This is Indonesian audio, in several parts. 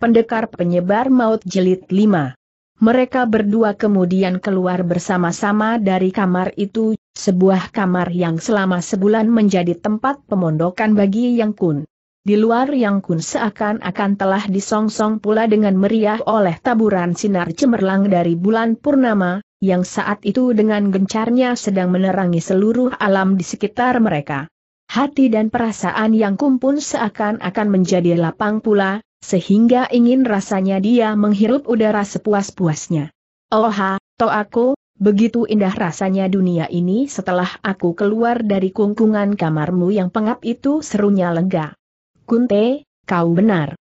Pendekar Penyebar Maut Jelit 5. Mereka berdua kemudian keluar bersama-sama dari kamar itu, sebuah kamar yang selama sebulan menjadi tempat pemondokan bagi Yang Kun. Di luar Yang Kun seakan-akan telah disongsong pula dengan meriah oleh taburan sinar cemerlang dari bulan purnama, yang saat itu dengan gencarnya sedang menerangi seluruh alam di sekitar mereka. Hati dan perasaan Yang Kun pun seakan-akan menjadi lapang pula, sehingga ingin rasanya dia menghirup udara sepuas-puasnya. Oha, to aku, begitu indah rasanya dunia ini setelah aku keluar dari kungkungan kamarmu yang pengap itu serunya lega. Kunte, kau benar.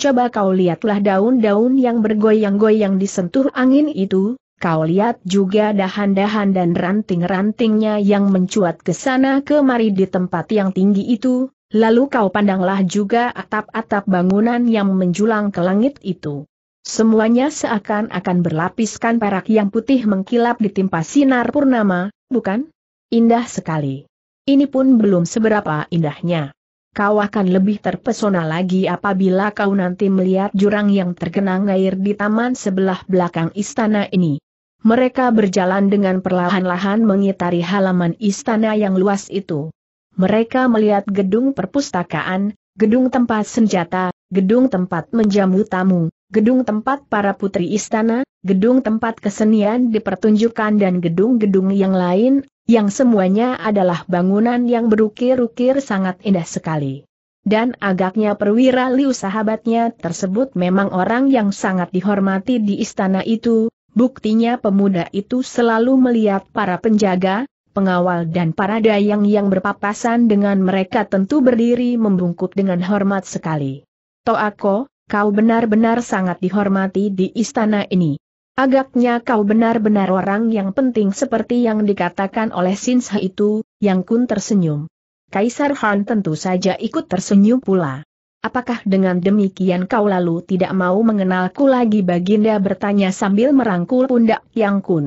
Coba kau lihatlah daun-daun yang bergoyang-goyang disentuh angin itu, kau lihat juga dahan-dahan dan ranting-rantingnya yang mencuat ke sana kemari di tempat yang tinggi itu, Lalu kau pandanglah juga atap-atap bangunan yang menjulang ke langit itu. Semuanya seakan-akan berlapiskan perak yang putih mengkilap ditimpa sinar purnama, bukan? Indah sekali. Ini pun belum seberapa indahnya. Kau akan lebih terpesona lagi apabila kau nanti melihat jurang yang tergenang air di taman sebelah belakang istana ini. Mereka berjalan dengan perlahan-lahan mengitari halaman istana yang luas itu. Mereka melihat gedung perpustakaan, gedung tempat senjata, gedung tempat menjamu tamu, gedung tempat para putri istana, gedung tempat kesenian dipertunjukkan dan gedung-gedung yang lain, yang semuanya adalah bangunan yang berukir-ukir sangat indah sekali. Dan agaknya perwira Liu sahabatnya tersebut memang orang yang sangat dihormati di istana itu, buktinya pemuda itu selalu melihat para penjaga, Pengawal dan para dayang yang berpapasan dengan mereka tentu berdiri membungkuk dengan hormat sekali. Toako, kau benar-benar sangat dihormati di istana ini. Agaknya kau benar-benar orang yang penting seperti yang dikatakan oleh Sinsha itu, yang kun tersenyum. Kaisar Han tentu saja ikut tersenyum pula. Apakah dengan demikian kau lalu tidak mau mengenalku lagi Baginda bertanya sambil merangkul pundak Yang Kun?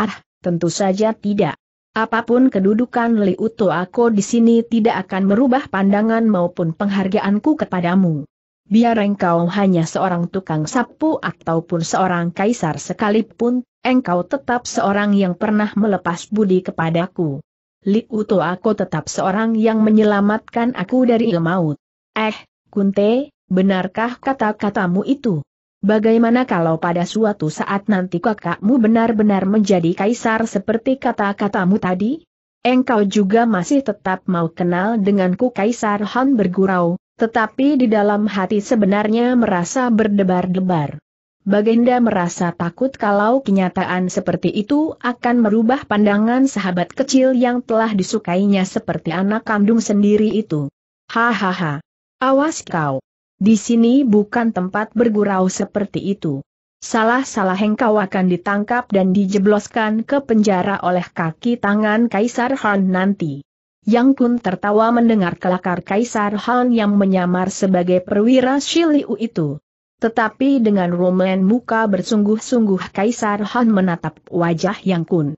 Ah, tentu saja tidak. Apapun kedudukan Li Uto aku di sini tidak akan merubah pandangan maupun penghargaanku kepadamu. Biar engkau hanya seorang tukang sapu ataupun seorang kaisar sekalipun, engkau tetap seorang yang pernah melepas budi kepadaku. Li Uto aku tetap seorang yang menyelamatkan aku dari maut. Eh, Kunte, benarkah kata-katamu itu? Bagaimana kalau pada suatu saat nanti kakakmu benar-benar menjadi kaisar seperti kata-katamu tadi? Engkau juga masih tetap mau kenal denganku Kaisar Han bergurau, tetapi di dalam hati sebenarnya merasa berdebar-debar. Baginda merasa takut kalau kenyataan seperti itu akan merubah pandangan sahabat kecil yang telah disukainya seperti anak kandung sendiri itu. Hahaha. Awas kau. Di sini bukan tempat bergurau seperti itu. Salah-salah engkau akan ditangkap dan dijebloskan ke penjara oleh kaki tangan Kaisar Han nanti. Yang Kun tertawa mendengar kelakar Kaisar Han yang menyamar sebagai perwira Shiliu itu. Tetapi dengan roman muka bersungguh-sungguh Kaisar Han menatap wajah Yang Kun.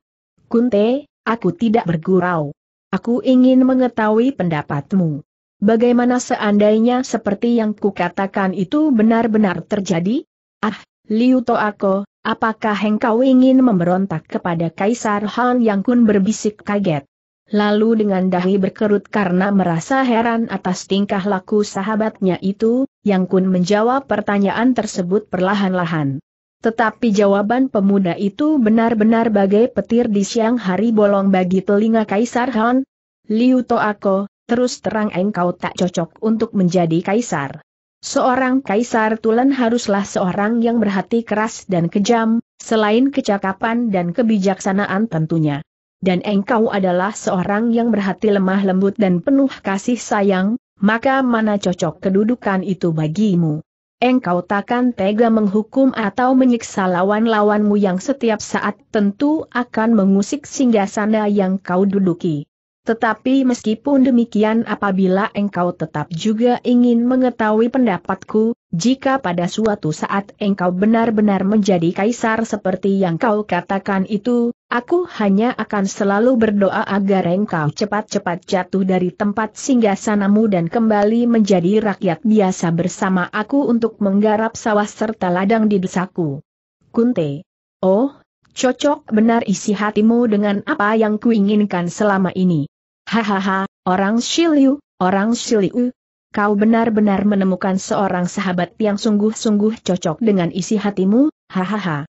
Kunte, aku tidak bergurau. Aku ingin mengetahui pendapatmu. Bagaimana seandainya seperti yang kukatakan itu benar-benar terjadi? Ah, Liu Toako, apakah engkau ingin memberontak kepada Kaisar Han Yang Kun berbisik kaget? Lalu dengan dahi berkerut karena merasa heran atas tingkah laku sahabatnya itu, Yang Kun menjawab pertanyaan tersebut perlahan-lahan. Tetapi jawaban pemuda itu benar-benar bagai petir di siang hari bolong bagi telinga Kaisar Han. Liu Toako, terus terang engkau tak cocok untuk menjadi kaisar. Seorang kaisar Tulen haruslah seorang yang berhati keras dan kejam, selain kecakapan dan kebijaksanaan tentunya. Dan engkau adalah seorang yang berhati lemah lembut dan penuh kasih sayang, maka mana cocok kedudukan itu bagimu. Engkau takkan tega menghukum atau menyiksa lawan-lawanmu yang setiap saat tentu akan mengusik singgasana yang kau duduki. Tetapi meskipun demikian apabila engkau tetap juga ingin mengetahui pendapatku, jika pada suatu saat engkau benar-benar menjadi kaisar seperti yang kau katakan itu, aku hanya akan selalu berdoa agar engkau cepat-cepat jatuh dari tempat singgasanamu dan kembali menjadi rakyat biasa bersama aku untuk menggarap sawah serta ladang di desaku. Kunte. Oh, cocok benar isi hatimu dengan apa yang kuinginkan selama ini. Hahaha, orang Shiliu, orang Shiliu. Kau benar-benar menemukan seorang sahabat yang sungguh-sungguh cocok dengan isi hatimu, hahaha.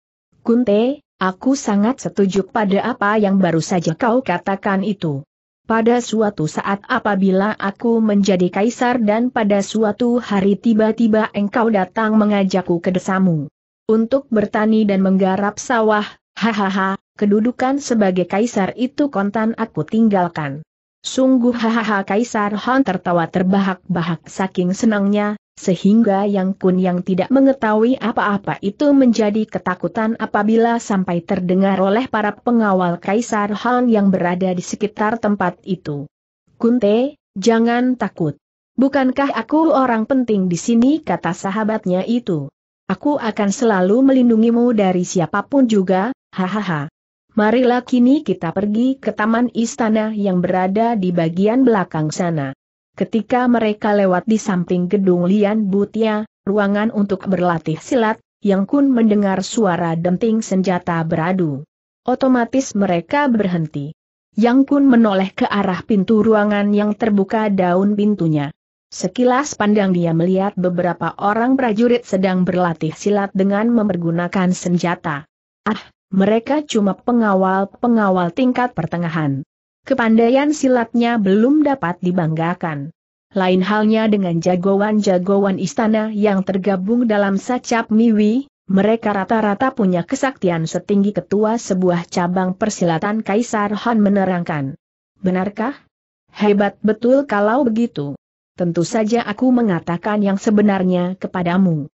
Kunte, aku sangat setuju pada apa yang baru saja kau katakan itu. Pada suatu saat apabila aku menjadi kaisar dan pada suatu hari tiba-tiba engkau datang mengajakku ke desamu. Untuk bertani dan menggarap sawah, hahaha, kedudukan sebagai kaisar itu kontan aku tinggalkan. Sungguh hahaha Kaisar Han tertawa terbahak-bahak saking senangnya, sehingga Yang Kun yang tidak mengetahui apa-apa itu menjadi ketakutan apabila sampai terdengar oleh para pengawal Kaisar Han yang berada di sekitar tempat itu. Kunte, jangan takut. Bukankah aku orang penting di sini kata sahabatnya itu. Aku akan selalu melindungimu dari siapapun juga, hahaha. Marilah kini kita pergi ke taman istana yang berada di bagian belakang sana. Ketika mereka lewat di samping gedung Lian Butia, ruangan untuk berlatih silat, Yang Kun mendengar suara denting senjata beradu. Otomatis mereka berhenti. Yang Kun menoleh ke arah pintu ruangan yang terbuka daun pintunya. Sekilas pandang dia melihat beberapa orang prajurit sedang berlatih silat dengan mempergunakan senjata. Ah, mereka cuma pengawal-pengawal tingkat pertengahan. Kepandaian silatnya belum dapat dibanggakan. Lain halnya dengan jagoan-jagoan istana yang tergabung dalam sacap Miwi, mereka rata-rata punya kesaktian setinggi ketua sebuah cabang persilatan Kaisar Han menerangkan. Benarkah? Hebat betul kalau begitu. Tentu saja aku mengatakan yang sebenarnya kepadamu.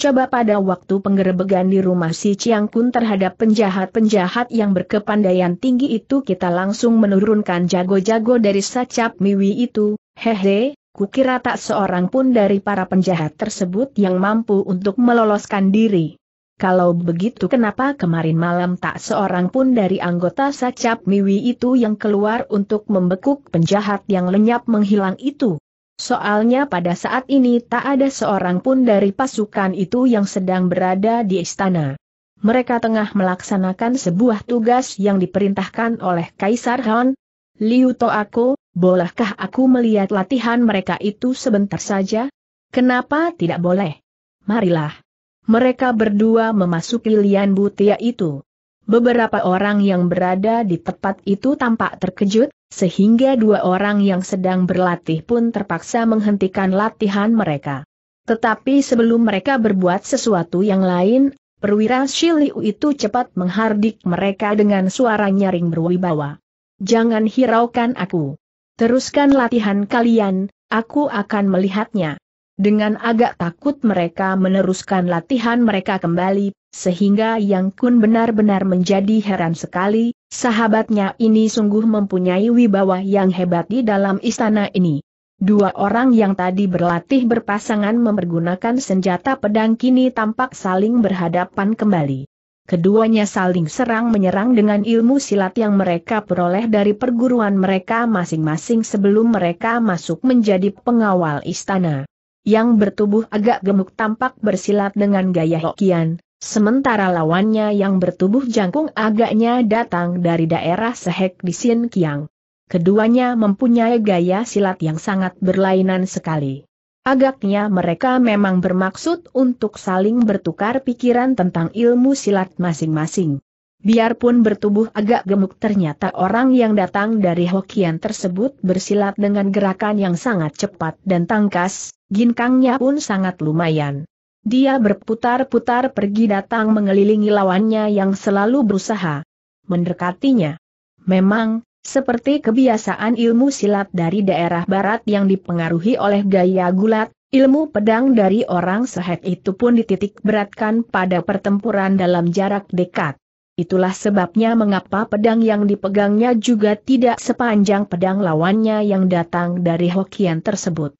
Coba pada waktu penggerebegan di rumah si Chiang Kun terhadap penjahat-penjahat yang berkepandaian tinggi itu kita langsung menurunkan jago-jago dari sacap miwi itu, hehe, kukira tak seorang pun dari para penjahat tersebut yang mampu untuk meloloskan diri. Kalau begitu kenapa kemarin malam tak seorang pun dari anggota sacap miwi itu yang keluar untuk membekuk penjahat yang lenyap menghilang itu? Soalnya pada saat ini tak ada seorang pun dari pasukan itu yang sedang berada di istana. Mereka tengah melaksanakan sebuah tugas yang diperintahkan oleh Kaisar Han. Liu aku, bolehkah aku melihat latihan mereka itu sebentar saja? Kenapa tidak boleh? Marilah. Mereka berdua memasuki lian butia itu. Beberapa orang yang berada di tempat itu tampak terkejut, sehingga dua orang yang sedang berlatih pun terpaksa menghentikan latihan mereka. Tetapi sebelum mereka berbuat sesuatu yang lain, perwira Shiliu itu cepat menghardik mereka dengan suara nyaring berwibawa. Jangan hiraukan aku. Teruskan latihan kalian, aku akan melihatnya. Dengan agak takut mereka meneruskan latihan mereka kembali, sehingga Yang Kun benar-benar menjadi heran sekali, sahabatnya ini sungguh mempunyai wibawa yang hebat di dalam istana ini. Dua orang yang tadi berlatih berpasangan mempergunakan senjata pedang kini tampak saling berhadapan kembali. Keduanya saling serang menyerang dengan ilmu silat yang mereka peroleh dari perguruan mereka masing-masing sebelum mereka masuk menjadi pengawal istana yang bertubuh agak gemuk tampak bersilat dengan gaya Hokian, oh. sementara lawannya yang bertubuh jangkung agaknya datang dari daerah Sehek di Sin Kiang. Keduanya mempunyai gaya silat yang sangat berlainan sekali. Agaknya mereka memang bermaksud untuk saling bertukar pikiran tentang ilmu silat masing-masing. Biarpun bertubuh agak gemuk ternyata orang yang datang dari Hokian tersebut bersilat dengan gerakan yang sangat cepat dan tangkas, ginkangnya pun sangat lumayan. Dia berputar-putar pergi datang mengelilingi lawannya yang selalu berusaha mendekatinya. Memang, seperti kebiasaan ilmu silat dari daerah barat yang dipengaruhi oleh gaya gulat, ilmu pedang dari orang sehat itu pun dititik beratkan pada pertempuran dalam jarak dekat. Itulah sebabnya mengapa pedang yang dipegangnya juga tidak sepanjang pedang lawannya yang datang dari Hokian tersebut.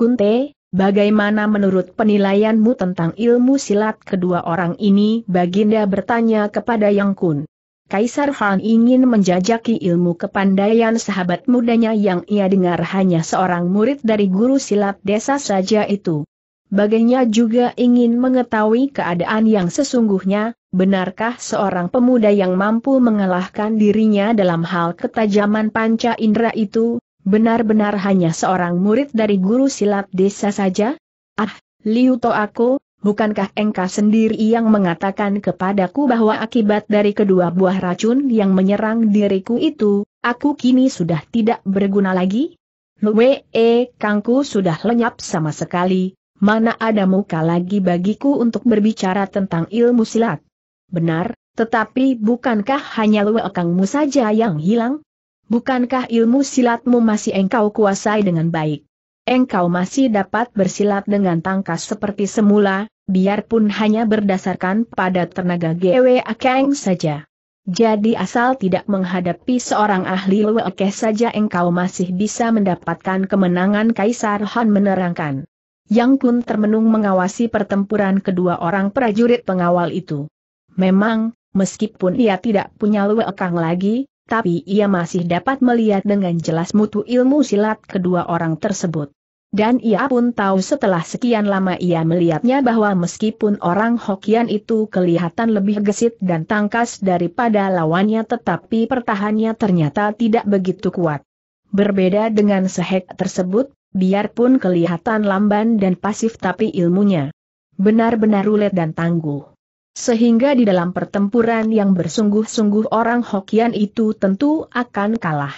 Kunte, bagaimana menurut penilaianmu tentang ilmu silat kedua orang ini? Baginda bertanya kepada Yang Kun. Kaisar Han ingin menjajaki ilmu kepandaian sahabat mudanya yang ia dengar hanya seorang murid dari guru silat desa saja itu. Baginya juga ingin mengetahui keadaan yang sesungguhnya, benarkah seorang pemuda yang mampu mengalahkan dirinya dalam hal ketajaman panca indera itu, Benar-benar hanya seorang murid dari guru silat desa saja? Ah, Liu To aku, bukankah engkau sendiri yang mengatakan kepadaku bahwa akibat dari kedua buah racun yang menyerang diriku itu, aku kini sudah tidak berguna lagi? Lue, e, kangku sudah lenyap sama sekali, mana ada muka lagi bagiku untuk berbicara tentang ilmu silat? Benar, tetapi bukankah hanya Lue Kangmu saja yang hilang? Bukankah ilmu silatmu masih engkau kuasai dengan baik? Engkau masih dapat bersilat dengan tangkas seperti semula, biarpun hanya berdasarkan pada tenaga Gwe Akeng saja. Jadi asal tidak menghadapi seorang ahli Wekeh saja engkau masih bisa mendapatkan kemenangan Kaisar Han menerangkan. Yang Kun termenung mengawasi pertempuran kedua orang prajurit pengawal itu. Memang, meskipun ia tidak punya Wekang lagi, tapi ia masih dapat melihat dengan jelas mutu ilmu silat kedua orang tersebut. Dan ia pun tahu setelah sekian lama ia melihatnya bahwa meskipun orang Hokian itu kelihatan lebih gesit dan tangkas daripada lawannya tetapi pertahannya ternyata tidak begitu kuat. Berbeda dengan sehek tersebut, biarpun kelihatan lamban dan pasif tapi ilmunya benar-benar rulet dan tangguh. Sehingga di dalam pertempuran yang bersungguh-sungguh orang Hokian itu tentu akan kalah.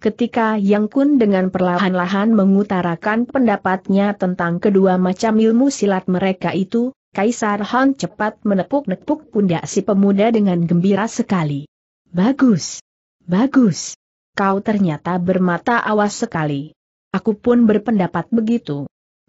Ketika Yang Kun dengan perlahan-lahan mengutarakan pendapatnya tentang kedua macam ilmu silat mereka itu, Kaisar Han cepat menepuk-nepuk pundak si pemuda dengan gembira sekali. Bagus! Bagus! Kau ternyata bermata awas sekali. Aku pun berpendapat begitu.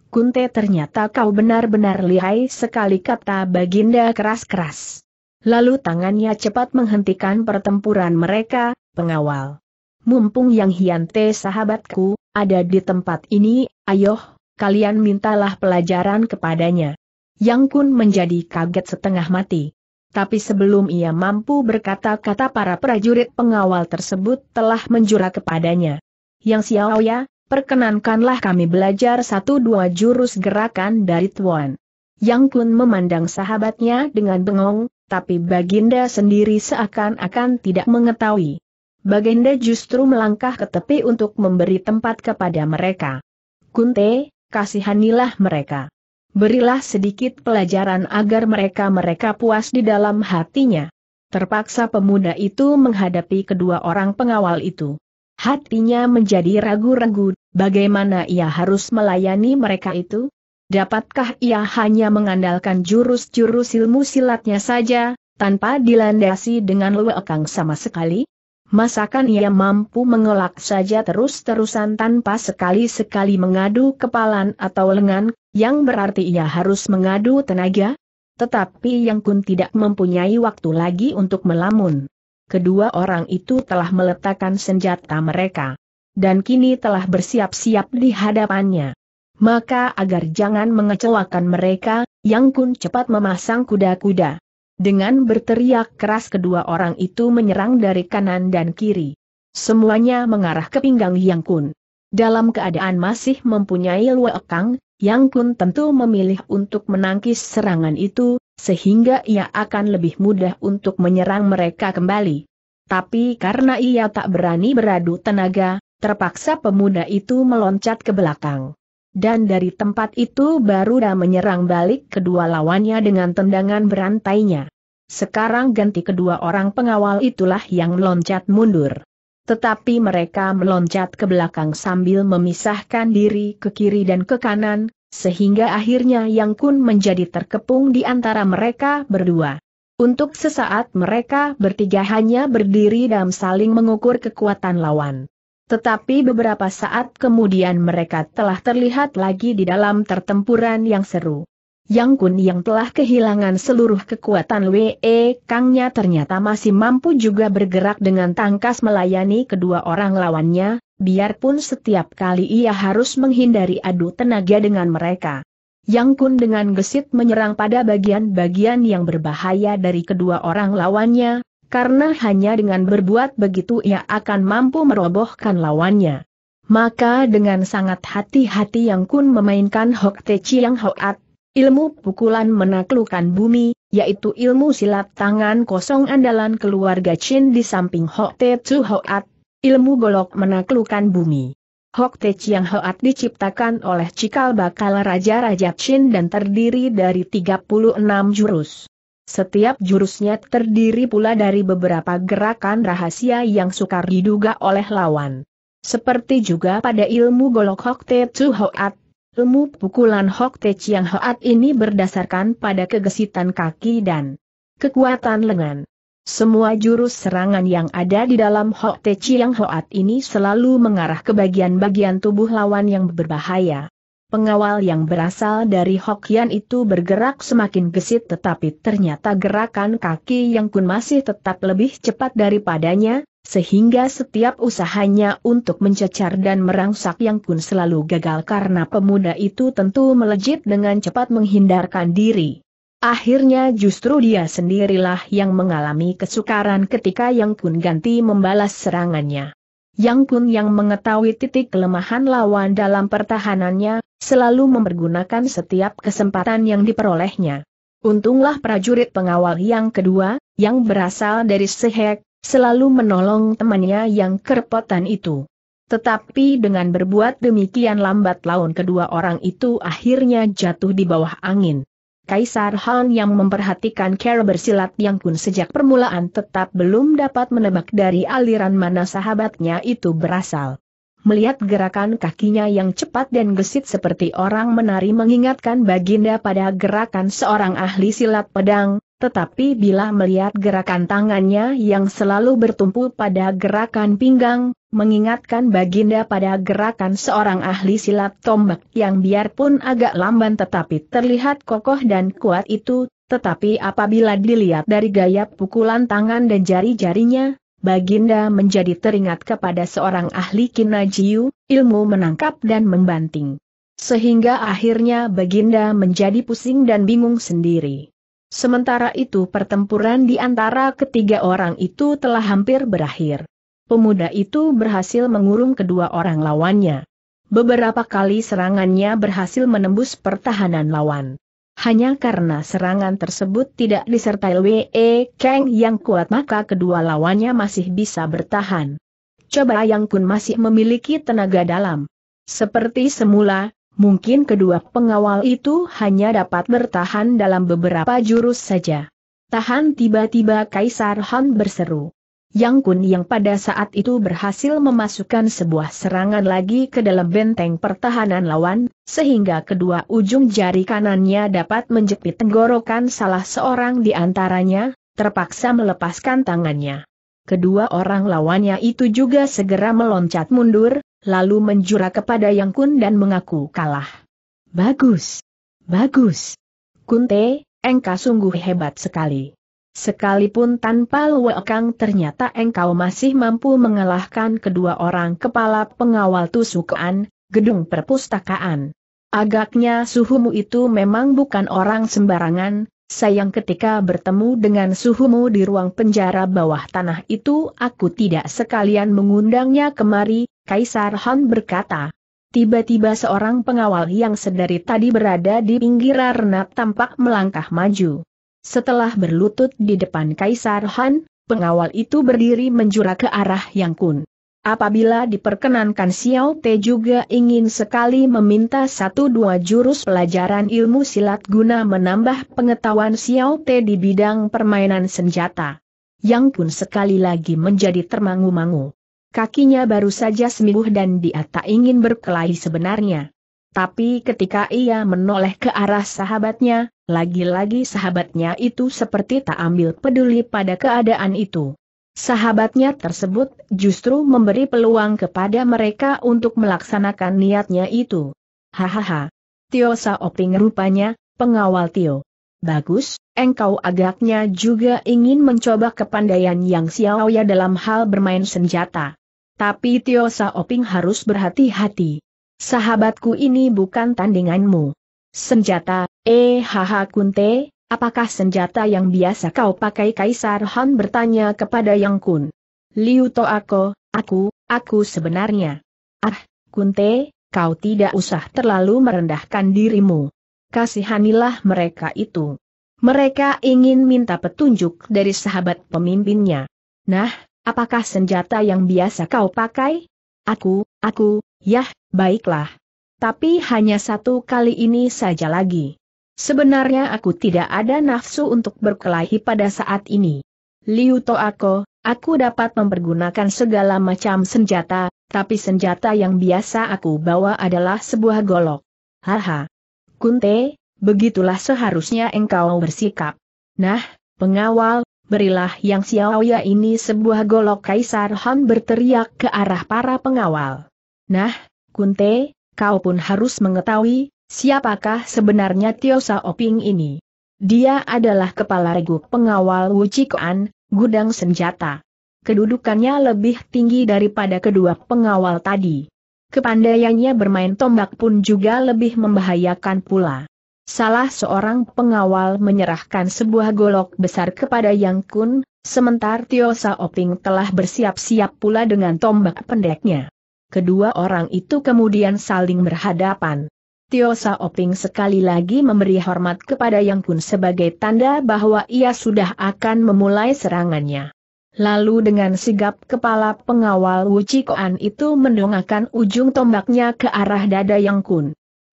Kunte ternyata kau benar-benar lihai sekali kata Baginda keras-keras. Lalu tangannya cepat menghentikan pertempuran mereka, pengawal. Mumpung yang hiante sahabatku, ada di tempat ini, ayoh, kalian mintalah pelajaran kepadanya. Yang Kun menjadi kaget setengah mati. Tapi sebelum ia mampu berkata-kata para prajurit pengawal tersebut telah menjura kepadanya. Yang Xiaoya, perkenankanlah kami belajar satu dua jurus gerakan dari Tuan. Yang Kun memandang sahabatnya dengan bengong, tapi Baginda sendiri seakan-akan tidak mengetahui. Baginda justru melangkah ke tepi untuk memberi tempat kepada mereka. Kunte, kasihanilah mereka. Berilah sedikit pelajaran agar mereka-mereka puas di dalam hatinya. Terpaksa pemuda itu menghadapi kedua orang pengawal itu. Hatinya menjadi ragu-ragu, bagaimana ia harus melayani mereka itu? Dapatkah ia hanya mengandalkan jurus-jurus ilmu silatnya saja, tanpa dilandasi dengan luekang sama sekali? Masakan ia mampu mengelak saja terus-terusan tanpa sekali-sekali mengadu kepalan atau lengan, yang berarti ia harus mengadu tenaga? Tetapi Yang Kun tidak mempunyai waktu lagi untuk melamun kedua orang itu telah meletakkan senjata mereka. Dan kini telah bersiap-siap di hadapannya. Maka agar jangan mengecewakan mereka, Yang Kun cepat memasang kuda-kuda. Dengan berteriak keras kedua orang itu menyerang dari kanan dan kiri. Semuanya mengarah ke pinggang Yang Kun. Dalam keadaan masih mempunyai luekang, Yang Kun tentu memilih untuk menangkis serangan itu, sehingga ia akan lebih mudah untuk menyerang mereka kembali. Tapi karena ia tak berani beradu tenaga, terpaksa pemuda itu meloncat ke belakang. Dan dari tempat itu baru dah menyerang balik kedua lawannya dengan tendangan berantainya. Sekarang ganti kedua orang pengawal itulah yang meloncat mundur. Tetapi mereka meloncat ke belakang sambil memisahkan diri ke kiri dan ke kanan, sehingga akhirnya Yang Kun menjadi terkepung di antara mereka berdua. Untuk sesaat mereka bertiga hanya berdiri dan saling mengukur kekuatan lawan. Tetapi beberapa saat kemudian mereka telah terlihat lagi di dalam pertempuran yang seru. Yang Kun yang telah kehilangan seluruh kekuatan WE Kangnya ternyata masih mampu juga bergerak dengan tangkas melayani kedua orang lawannya, biarpun setiap kali ia harus menghindari adu tenaga dengan mereka. Yang Kun dengan gesit menyerang pada bagian-bagian yang berbahaya dari kedua orang lawannya, karena hanya dengan berbuat begitu ia akan mampu merobohkan lawannya. Maka dengan sangat hati-hati Yang Kun memainkan Hok Te Chiang Hoat, Ilmu pukulan menaklukkan bumi, yaitu ilmu silat tangan kosong andalan keluarga Chin di samping Hok Te Chu Hoat, ilmu golok menaklukkan bumi. Hok Te Chiang Hoat diciptakan oleh cikal bakal Raja-Raja Chin dan terdiri dari 36 jurus. Setiap jurusnya terdiri pula dari beberapa gerakan rahasia yang sukar diduga oleh lawan. Seperti juga pada ilmu golok Hok Te Chu Hoat, Ilmu pukulan Hok Te Chiang Hoat ini berdasarkan pada kegesitan kaki dan kekuatan lengan. Semua jurus serangan yang ada di dalam Hok Te Chiang Hoat ini selalu mengarah ke bagian-bagian tubuh lawan yang berbahaya. Pengawal yang berasal dari Hokian itu bergerak semakin gesit tetapi ternyata gerakan kaki yang kun masih tetap lebih cepat daripadanya, sehingga setiap usahanya untuk mencecar dan merangsak Yang pun selalu gagal karena pemuda itu tentu melejit dengan cepat menghindarkan diri. Akhirnya justru dia sendirilah yang mengalami kesukaran ketika Yang Kun ganti membalas serangannya. Yang Kun yang mengetahui titik kelemahan lawan dalam pertahanannya, selalu mempergunakan setiap kesempatan yang diperolehnya. Untunglah prajurit pengawal yang kedua, yang berasal dari Sehek, Selalu menolong temannya yang kerepotan itu. Tetapi dengan berbuat demikian lambat laun kedua orang itu akhirnya jatuh di bawah angin. Kaisar Han yang memperhatikan cara bersilat yang kun sejak permulaan tetap belum dapat menebak dari aliran mana sahabatnya itu berasal. Melihat gerakan kakinya yang cepat dan gesit seperti orang menari mengingatkan baginda pada gerakan seorang ahli silat pedang, tetapi bila melihat gerakan tangannya yang selalu bertumpu pada gerakan pinggang, mengingatkan Baginda pada gerakan seorang ahli silat tombak yang biarpun agak lamban tetapi terlihat kokoh dan kuat itu, tetapi apabila dilihat dari gaya pukulan tangan dan jari-jarinya, Baginda menjadi teringat kepada seorang ahli kinajiu, ilmu menangkap dan membanting. Sehingga akhirnya Baginda menjadi pusing dan bingung sendiri. Sementara itu pertempuran di antara ketiga orang itu telah hampir berakhir. Pemuda itu berhasil mengurung kedua orang lawannya. Beberapa kali serangannya berhasil menembus pertahanan lawan. Hanya karena serangan tersebut tidak disertai Wee Kang yang kuat maka kedua lawannya masih bisa bertahan. Coba Yang Kun masih memiliki tenaga dalam. Seperti semula, Mungkin kedua pengawal itu hanya dapat bertahan dalam beberapa jurus saja. Tahan tiba-tiba Kaisar Han berseru. Yang Kun yang pada saat itu berhasil memasukkan sebuah serangan lagi ke dalam benteng pertahanan lawan, sehingga kedua ujung jari kanannya dapat menjepit tenggorokan salah seorang di antaranya, terpaksa melepaskan tangannya. Kedua orang lawannya itu juga segera meloncat mundur, lalu menjura kepada Yang Kun dan mengaku kalah. Bagus! Bagus! Kunte, engkau sungguh hebat sekali. Sekalipun tanpa kang, ternyata engkau masih mampu mengalahkan kedua orang kepala pengawal tusukan, gedung perpustakaan. Agaknya suhumu itu memang bukan orang sembarangan, sayang ketika bertemu dengan suhumu di ruang penjara bawah tanah itu aku tidak sekalian mengundangnya kemari, Kaisar Han berkata. Tiba-tiba seorang pengawal yang sedari tadi berada di pinggir arena tampak melangkah maju. Setelah berlutut di depan Kaisar Han, pengawal itu berdiri menjura ke arah Yang Kun. Apabila diperkenankan Xiao Te juga ingin sekali meminta satu dua jurus pelajaran ilmu silat guna menambah pengetahuan Xiao Te di bidang permainan senjata. Yang Kun sekali lagi menjadi termangu-mangu. Kakinya baru saja sembuh dan dia tak ingin berkelahi sebenarnya. Tapi ketika ia menoleh ke arah sahabatnya, lagi-lagi sahabatnya itu seperti tak ambil peduli pada keadaan itu. Sahabatnya tersebut justru memberi peluang kepada mereka untuk melaksanakan niatnya itu. Hahaha. Tio Saoping rupanya, pengawal Tio. Bagus, engkau agaknya juga ingin mencoba kepandaian Yang Xiaoya dalam hal bermain senjata. Tapi Tio Saoping harus berhati-hati. Sahabatku ini bukan tandinganmu. Senjata, eh haha kunte, apakah senjata yang biasa kau pakai Kaisar Han bertanya kepada Yang Kun. Liu To aku, aku, aku sebenarnya. Ah, kunte, kau tidak usah terlalu merendahkan dirimu. Kasihanilah mereka itu. Mereka ingin minta petunjuk dari sahabat pemimpinnya. Nah, Apakah senjata yang biasa kau pakai? Aku, aku, yah, baiklah. Tapi hanya satu kali ini saja lagi. Sebenarnya aku tidak ada nafsu untuk berkelahi pada saat ini. Liu Toako, aku dapat mempergunakan segala macam senjata, tapi senjata yang biasa aku bawa adalah sebuah golok. Haha. Kunte, begitulah seharusnya engkau bersikap. Nah, pengawal, berilah yang Xiaoya ini sebuah golok Kaisar Han berteriak ke arah para pengawal. Nah, Kunte, kau pun harus mengetahui, siapakah sebenarnya Tio Saoping ini. Dia adalah kepala regu pengawal Wuchikoan, gudang senjata. Kedudukannya lebih tinggi daripada kedua pengawal tadi. Kepandaiannya bermain tombak pun juga lebih membahayakan pula salah seorang pengawal menyerahkan sebuah golok besar kepada Yang Kun, sementara Tio Saoping telah bersiap-siap pula dengan tombak pendeknya. Kedua orang itu kemudian saling berhadapan. Tio Saoping sekali lagi memberi hormat kepada Yang Kun sebagai tanda bahwa ia sudah akan memulai serangannya. Lalu dengan sigap kepala pengawal Wu Koan itu mendongakkan ujung tombaknya ke arah dada Yang Kun.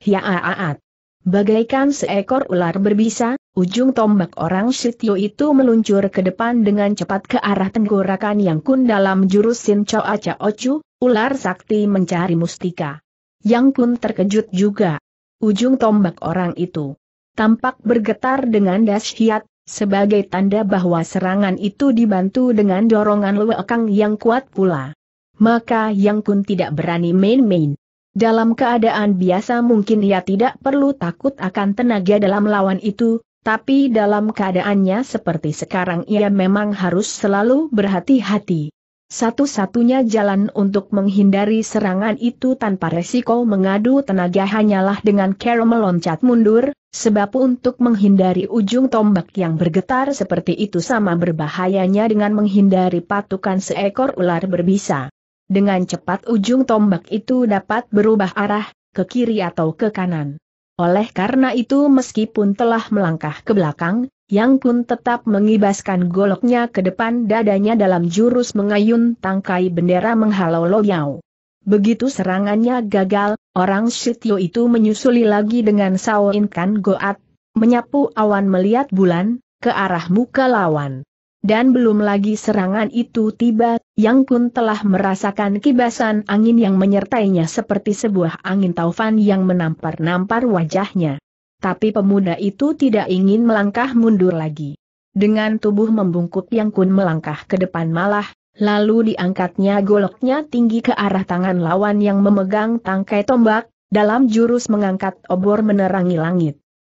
Hiaaat! Bagaikan seekor ular berbisa, ujung tombak orang Shityo itu meluncur ke depan dengan cepat ke arah tenggorakan yang kun dalam jurus Sincho Aca Ocu, ular sakti mencari mustika. Yang kun terkejut juga. Ujung tombak orang itu tampak bergetar dengan dahsyat, sebagai tanda bahwa serangan itu dibantu dengan dorongan Luekang yang kuat pula. Maka Yang Kun tidak berani main-main. Dalam keadaan biasa mungkin ia tidak perlu takut akan tenaga dalam lawan itu, tapi dalam keadaannya seperti sekarang ia memang harus selalu berhati-hati. Satu-satunya jalan untuk menghindari serangan itu tanpa resiko mengadu tenaga hanyalah dengan cara meloncat mundur, sebab untuk menghindari ujung tombak yang bergetar seperti itu sama berbahayanya dengan menghindari patukan seekor ular berbisa. Dengan cepat ujung tombak itu dapat berubah arah, ke kiri atau ke kanan. Oleh karena itu meskipun telah melangkah ke belakang, yang Kun tetap mengibaskan goloknya ke depan dadanya dalam jurus mengayun tangkai bendera menghalau Loyao. Begitu serangannya gagal, orang Shityo itu menyusuli lagi dengan Sao Kan Goat, menyapu awan melihat bulan, ke arah muka lawan. Dan belum lagi serangan itu tiba, Yang Kun telah merasakan kibasan angin yang menyertainya seperti sebuah angin taufan yang menampar-nampar wajahnya. Tapi pemuda itu tidak ingin melangkah mundur lagi. Dengan tubuh membungkuk Yang Kun melangkah ke depan malah, lalu diangkatnya goloknya tinggi ke arah tangan lawan yang memegang tangkai tombak, dalam jurus mengangkat obor menerangi langit.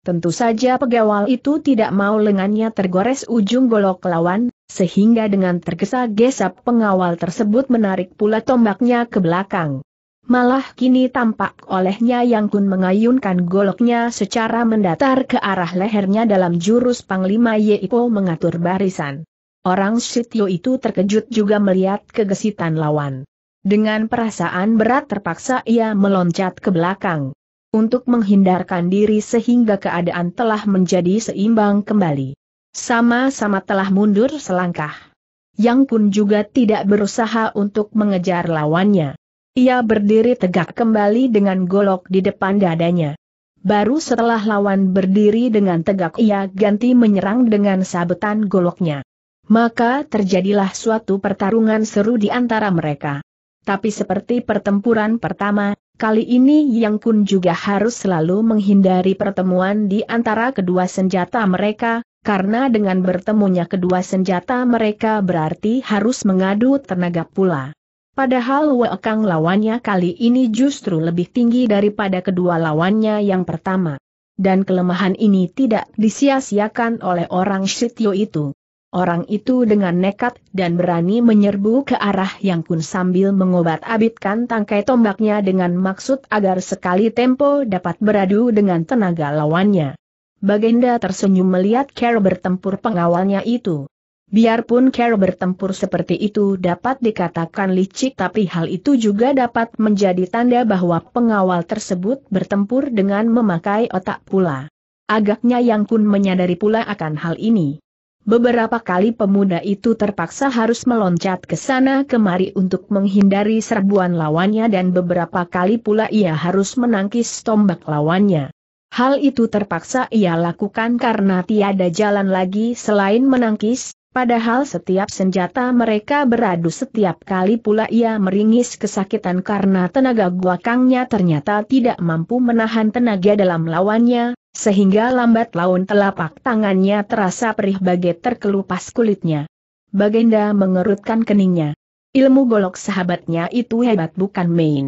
Tentu saja pegawal itu tidak mau lengannya tergores ujung golok lawan, sehingga dengan tergesa-gesa pengawal tersebut menarik pula tombaknya ke belakang. Malah kini tampak olehnya Yang Kun mengayunkan goloknya secara mendatar ke arah lehernya dalam jurus Panglima Yeipo mengatur barisan. Orang Sityo itu terkejut juga melihat kegesitan lawan. Dengan perasaan berat terpaksa ia meloncat ke belakang untuk menghindarkan diri sehingga keadaan telah menjadi seimbang kembali. Sama-sama telah mundur selangkah. Yang pun juga tidak berusaha untuk mengejar lawannya. Ia berdiri tegak kembali dengan golok di depan dadanya. Baru setelah lawan berdiri dengan tegak ia ganti menyerang dengan sabetan goloknya. Maka terjadilah suatu pertarungan seru di antara mereka. Tapi seperti pertempuran pertama, Kali ini Yang Kun juga harus selalu menghindari pertemuan di antara kedua senjata mereka, karena dengan bertemunya kedua senjata mereka berarti harus mengadu tenaga pula. Padahal Wekang lawannya kali ini justru lebih tinggi daripada kedua lawannya yang pertama. Dan kelemahan ini tidak disia-siakan oleh orang Shityo itu orang itu dengan nekat dan berani menyerbu ke arah yang pun sambil mengobat-abitkan tangkai tombaknya dengan maksud agar sekali tempo dapat beradu dengan tenaga lawannya. Bagenda tersenyum melihat Carol bertempur pengawalnya itu. Biarpun Carol bertempur seperti itu dapat dikatakan licik tapi hal itu juga dapat menjadi tanda bahwa pengawal tersebut bertempur dengan memakai otak pula. Agaknya Yang Kun menyadari pula akan hal ini. Beberapa kali pemuda itu terpaksa harus meloncat ke sana kemari untuk menghindari serbuan lawannya dan beberapa kali pula ia harus menangkis tombak lawannya. Hal itu terpaksa ia lakukan karena tiada jalan lagi selain menangkis, padahal setiap senjata mereka beradu setiap kali pula ia meringis kesakitan karena tenaga guakangnya ternyata tidak mampu menahan tenaga dalam lawannya, sehingga lambat laun telapak tangannya terasa perih bagai terkelupas kulitnya. Baginda mengerutkan keningnya. Ilmu golok sahabatnya itu hebat bukan main.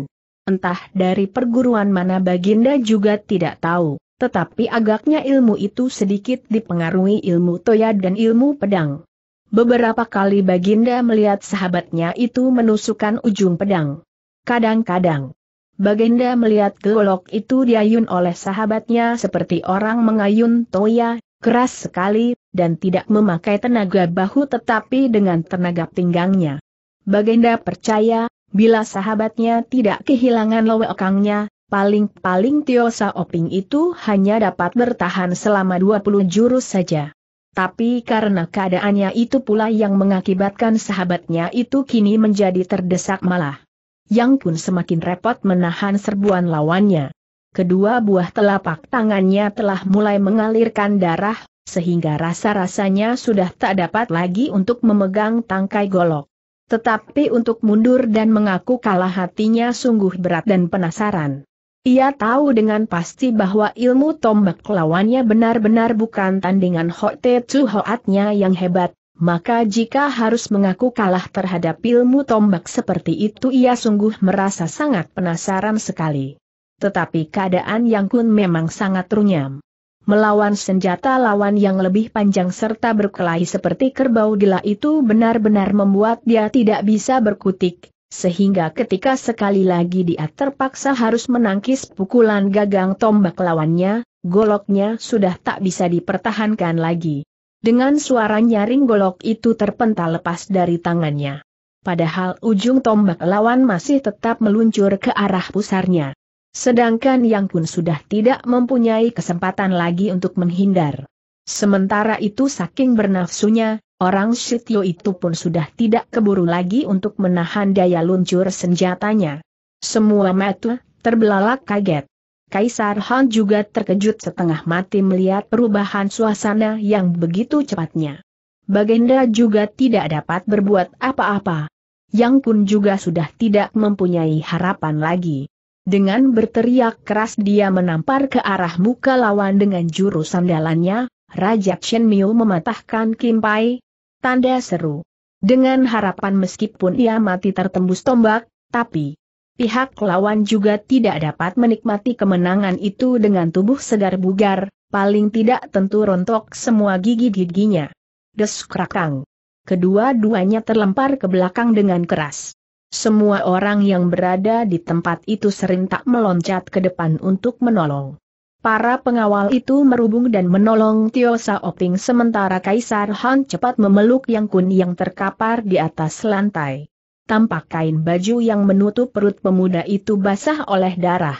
Entah dari perguruan mana Baginda juga tidak tahu, tetapi agaknya ilmu itu sedikit dipengaruhi ilmu toya dan ilmu pedang. Beberapa kali Baginda melihat sahabatnya itu menusukkan ujung pedang. Kadang-kadang, Bagenda melihat golok itu diayun oleh sahabatnya seperti orang mengayun toya, keras sekali, dan tidak memakai tenaga bahu tetapi dengan tenaga pinggangnya. Bagenda percaya, bila sahabatnya tidak kehilangan lowekangnya, paling-paling Tio Saoping itu hanya dapat bertahan selama 20 jurus saja. Tapi karena keadaannya itu pula yang mengakibatkan sahabatnya itu kini menjadi terdesak malah yang pun semakin repot menahan serbuan lawannya. Kedua buah telapak tangannya telah mulai mengalirkan darah, sehingga rasa-rasanya sudah tak dapat lagi untuk memegang tangkai golok. Tetapi untuk mundur dan mengaku kalah hatinya sungguh berat dan penasaran. Ia tahu dengan pasti bahwa ilmu tombak lawannya benar-benar bukan tandingan Hote Tzu Hoatnya yang hebat, maka jika harus mengaku kalah terhadap ilmu tombak seperti itu ia sungguh merasa sangat penasaran sekali. Tetapi keadaan yang kun memang sangat runyam. Melawan senjata lawan yang lebih panjang serta berkelahi seperti kerbau gila itu benar-benar membuat dia tidak bisa berkutik, sehingga ketika sekali lagi dia terpaksa harus menangkis pukulan gagang tombak lawannya, goloknya sudah tak bisa dipertahankan lagi. Dengan suara nyaring golok itu terpental lepas dari tangannya. Padahal ujung tombak lawan masih tetap meluncur ke arah pusarnya. Sedangkan Yang pun sudah tidak mempunyai kesempatan lagi untuk menghindar. Sementara itu saking bernafsunya, orang Sityo itu pun sudah tidak keburu lagi untuk menahan daya luncur senjatanya. Semua mata terbelalak kaget. Kaisar Han juga terkejut setengah mati melihat perubahan suasana yang begitu cepatnya. Bagenda juga tidak dapat berbuat apa-apa. Yang pun juga sudah tidak mempunyai harapan lagi. Dengan berteriak keras dia menampar ke arah muka lawan dengan jurus sandalannya, Raja Chen Miu mematahkan kimpai, Tanda seru. Dengan harapan meskipun ia mati tertembus tombak, tapi pihak lawan juga tidak dapat menikmati kemenangan itu dengan tubuh segar bugar, paling tidak tentu rontok semua gigi-giginya. Deskrakang. Kedua-duanya terlempar ke belakang dengan keras. Semua orang yang berada di tempat itu serentak meloncat ke depan untuk menolong. Para pengawal itu merubung dan menolong Tio Saoping sementara Kaisar Han cepat memeluk Yang Kun yang terkapar di atas lantai tampak kain baju yang menutup perut pemuda itu basah oleh darah.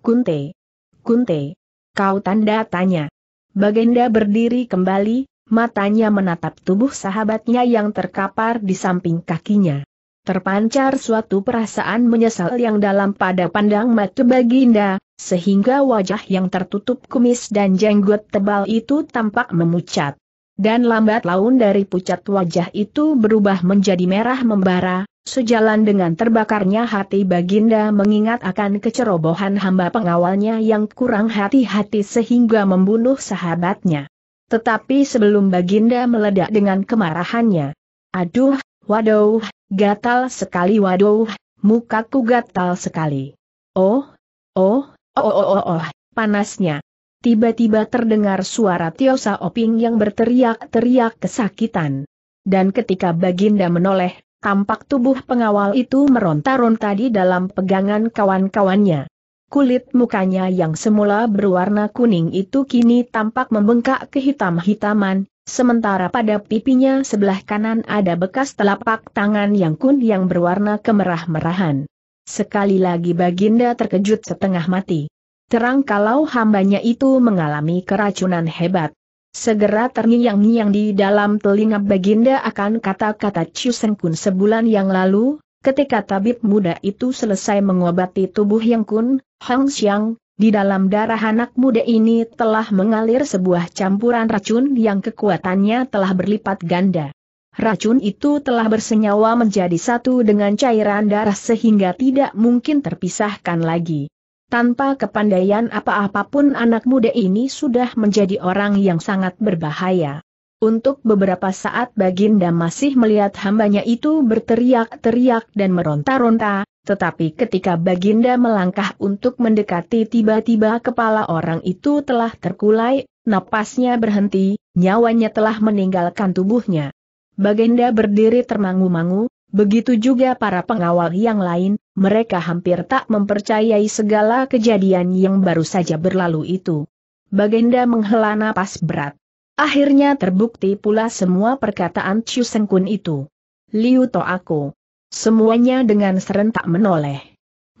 Kunte. Kunte. Kau tanda tanya. Bagenda berdiri kembali, matanya menatap tubuh sahabatnya yang terkapar di samping kakinya. Terpancar suatu perasaan menyesal yang dalam pada pandang mata Baginda, sehingga wajah yang tertutup kumis dan jenggot tebal itu tampak memucat. Dan lambat laun dari pucat wajah itu berubah menjadi merah membara, Sejalan dengan terbakarnya hati Baginda mengingat akan kecerobohan hamba pengawalnya yang kurang hati-hati sehingga membunuh sahabatnya. Tetapi sebelum Baginda meledak dengan kemarahannya, Aduh, waduh, gatal sekali waduh, mukaku gatal sekali. Oh, oh, oh, oh, oh, oh, panasnya. Tiba-tiba terdengar suara Tiosa Oping yang berteriak-teriak kesakitan. Dan ketika Baginda menoleh, Tampak tubuh pengawal itu meronta-ronta di dalam pegangan kawan-kawannya. Kulit mukanya yang semula berwarna kuning itu kini tampak membengkak kehitam-hitaman, sementara pada pipinya sebelah kanan ada bekas telapak tangan yang kun yang berwarna kemerah-merahan. Sekali lagi Baginda terkejut setengah mati. Terang kalau hambanya itu mengalami keracunan hebat. Segera terngiang-ngiang di dalam telinga Baginda akan kata-kata Chu Seng Kun sebulan yang lalu, ketika tabib muda itu selesai mengobati tubuh Yang Kun, Hang Xiang, di dalam darah anak muda ini telah mengalir sebuah campuran racun yang kekuatannya telah berlipat ganda. Racun itu telah bersenyawa menjadi satu dengan cairan darah sehingga tidak mungkin terpisahkan lagi. Tanpa kepandaian apa-apapun anak muda ini sudah menjadi orang yang sangat berbahaya. Untuk beberapa saat Baginda masih melihat hambanya itu berteriak-teriak dan meronta-ronta, tetapi ketika Baginda melangkah untuk mendekati tiba-tiba kepala orang itu telah terkulai, napasnya berhenti, nyawanya telah meninggalkan tubuhnya. Baginda berdiri termangu-mangu, Begitu juga para pengawal yang lain, mereka hampir tak mempercayai segala kejadian yang baru saja berlalu itu. Bagenda menghela napas berat. Akhirnya terbukti pula semua perkataan Chu Sengkun itu. Liu To aku. Semuanya dengan serentak menoleh.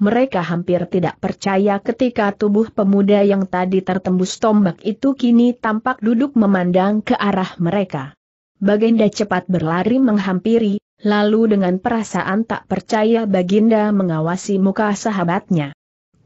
Mereka hampir tidak percaya ketika tubuh pemuda yang tadi tertembus tombak itu kini tampak duduk memandang ke arah mereka. Bagenda cepat berlari menghampiri, Lalu dengan perasaan tak percaya Baginda mengawasi muka sahabatnya.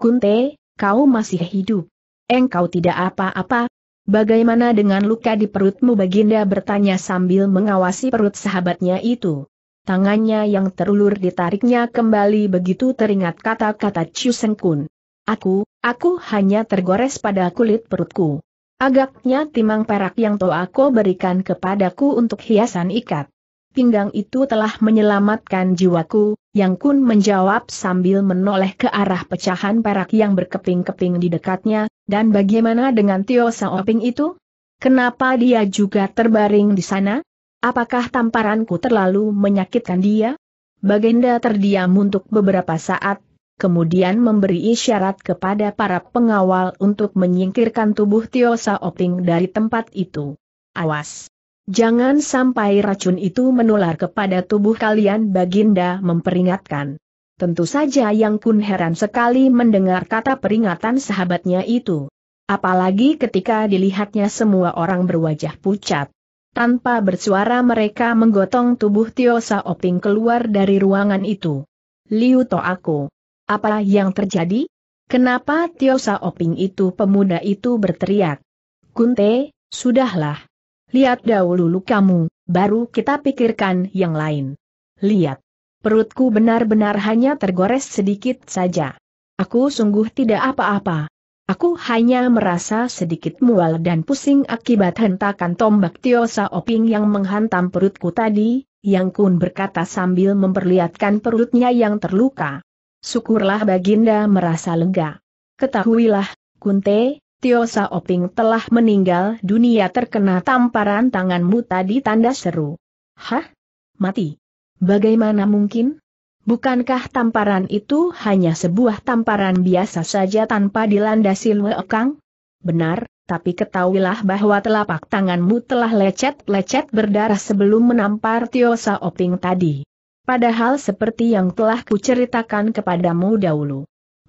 Kunte, kau masih hidup. Engkau tidak apa-apa. Bagaimana dengan luka di perutmu Baginda bertanya sambil mengawasi perut sahabatnya itu. Tangannya yang terulur ditariknya kembali begitu teringat kata-kata Chu Kun. Aku, aku hanya tergores pada kulit perutku. Agaknya timang perak yang toh aku berikan kepadaku untuk hiasan ikat pinggang itu telah menyelamatkan jiwaku, Yang Kun menjawab sambil menoleh ke arah pecahan perak yang berkeping-keping di dekatnya, dan bagaimana dengan Tio Saoping itu? Kenapa dia juga terbaring di sana? Apakah tamparanku terlalu menyakitkan dia? Baginda terdiam untuk beberapa saat, kemudian memberi isyarat kepada para pengawal untuk menyingkirkan tubuh Tio Saoping dari tempat itu. Awas! Jangan sampai racun itu menular kepada tubuh kalian Baginda memperingatkan. Tentu saja Yang Kun heran sekali mendengar kata peringatan sahabatnya itu. Apalagi ketika dilihatnya semua orang berwajah pucat. Tanpa bersuara mereka menggotong tubuh Tio Saoping keluar dari ruangan itu. Liu To aku, Apa yang terjadi? Kenapa Tio Saoping itu pemuda itu berteriak? Kunte, sudahlah. Lihat dahulu lukamu, baru kita pikirkan yang lain. Lihat. Perutku benar-benar hanya tergores sedikit saja. Aku sungguh tidak apa-apa. Aku hanya merasa sedikit mual dan pusing akibat hentakan tombak Tiosa Oping yang menghantam perutku tadi, Yang Kun berkata sambil memperlihatkan perutnya yang terluka. Syukurlah Baginda merasa lega. Ketahuilah, Kunte, Tio Saoping telah meninggal dunia terkena tamparan tanganmu tadi tanda seru. Hah? Mati? Bagaimana mungkin? Bukankah tamparan itu hanya sebuah tamparan biasa saja tanpa dilandasi luekang? Benar, tapi ketahuilah bahwa telapak tanganmu telah lecet-lecet berdarah sebelum menampar Tio Saoping tadi. Padahal seperti yang telah kuceritakan kepadamu dahulu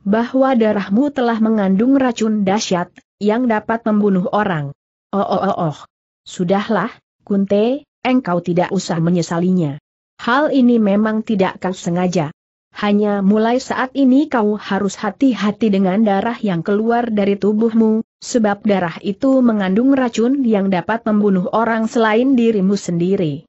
bahwa darahmu telah mengandung racun dahsyat yang dapat membunuh orang. Oh oh oh oh. Sudahlah, Kunte, engkau tidak usah menyesalinya. Hal ini memang tidak kau sengaja. Hanya mulai saat ini kau harus hati-hati dengan darah yang keluar dari tubuhmu, sebab darah itu mengandung racun yang dapat membunuh orang selain dirimu sendiri.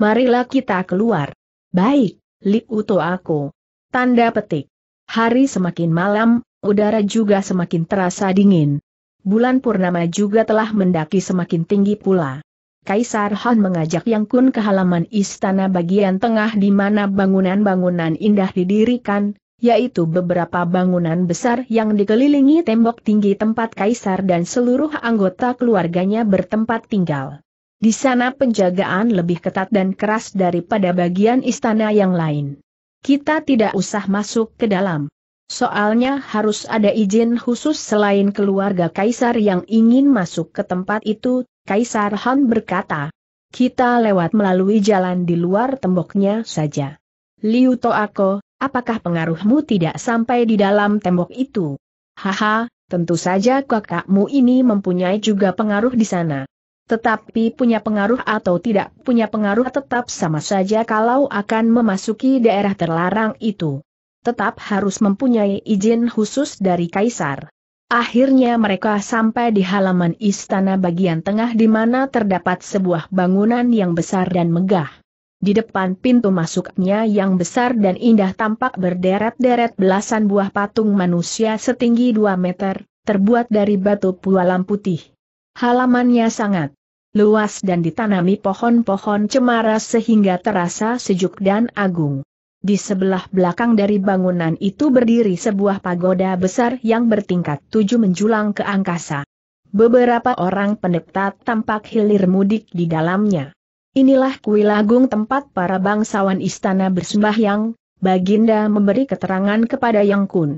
Marilah kita keluar. Baik, Liuto aku. Tanda petik. Hari semakin malam, udara juga semakin terasa dingin. Bulan purnama juga telah mendaki semakin tinggi pula. Kaisar Han mengajak Yang Kun ke halaman istana bagian tengah di mana bangunan-bangunan indah didirikan, yaitu beberapa bangunan besar yang dikelilingi tembok tinggi tempat kaisar dan seluruh anggota keluarganya bertempat tinggal. Di sana penjagaan lebih ketat dan keras daripada bagian istana yang lain. Kita tidak usah masuk ke dalam. Soalnya harus ada izin khusus selain keluarga Kaisar yang ingin masuk ke tempat itu, Kaisar Han berkata. Kita lewat melalui jalan di luar temboknya saja. Liu Toako, apakah pengaruhmu tidak sampai di dalam tembok itu? Haha, tentu saja kakakmu ini mempunyai juga pengaruh di sana. Tetapi punya pengaruh atau tidak punya pengaruh tetap sama saja kalau akan memasuki daerah terlarang itu. Tetap harus mempunyai izin khusus dari kaisar. Akhirnya mereka sampai di halaman istana bagian tengah di mana terdapat sebuah bangunan yang besar dan megah. Di depan pintu masuknya yang besar dan indah tampak berderet-deret belasan buah patung manusia setinggi 2 meter, terbuat dari batu pualam putih. Halamannya sangat luas dan ditanami pohon-pohon cemara sehingga terasa sejuk dan agung. Di sebelah belakang dari bangunan itu berdiri sebuah pagoda besar yang bertingkat tujuh menjulang ke angkasa. Beberapa orang pendeta tampak hilir mudik di dalamnya. Inilah kuil agung tempat para bangsawan istana bersembahyang, Baginda memberi keterangan kepada Yang Kun.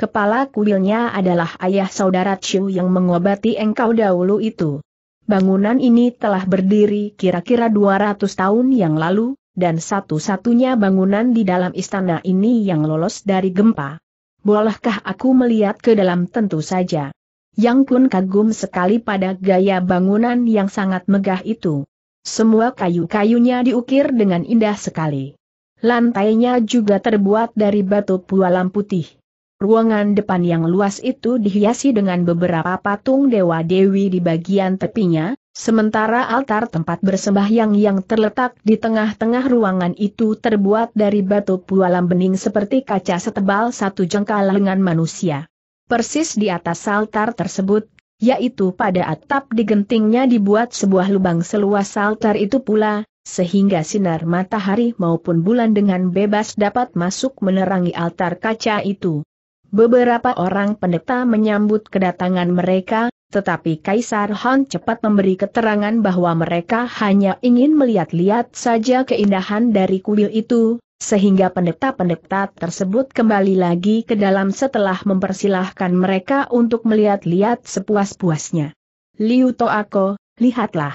Kepala kuilnya adalah ayah saudara Chiu yang mengobati engkau dahulu itu. Bangunan ini telah berdiri kira-kira 200 tahun yang lalu, dan satu-satunya bangunan di dalam istana ini yang lolos dari gempa. Bolehkah aku melihat ke dalam tentu saja? Yang pun kagum sekali pada gaya bangunan yang sangat megah itu. Semua kayu-kayunya diukir dengan indah sekali. Lantainya juga terbuat dari batu pualam putih. Ruangan depan yang luas itu dihiasi dengan beberapa patung Dewa Dewi di bagian tepinya, sementara altar tempat bersembahyang yang terletak di tengah-tengah ruangan itu terbuat dari batu pualam bening seperti kaca setebal satu jengkal lengan manusia. Persis di atas altar tersebut, yaitu pada atap digentingnya dibuat sebuah lubang seluas altar itu pula, sehingga sinar matahari maupun bulan dengan bebas dapat masuk menerangi altar kaca itu. Beberapa orang pendeta menyambut kedatangan mereka, tetapi Kaisar Han cepat memberi keterangan bahwa mereka hanya ingin melihat-lihat saja keindahan dari kuil itu, sehingga pendeta-pendeta tersebut kembali lagi ke dalam setelah mempersilahkan mereka untuk melihat-lihat sepuas-puasnya. Liu Toako, lihatlah.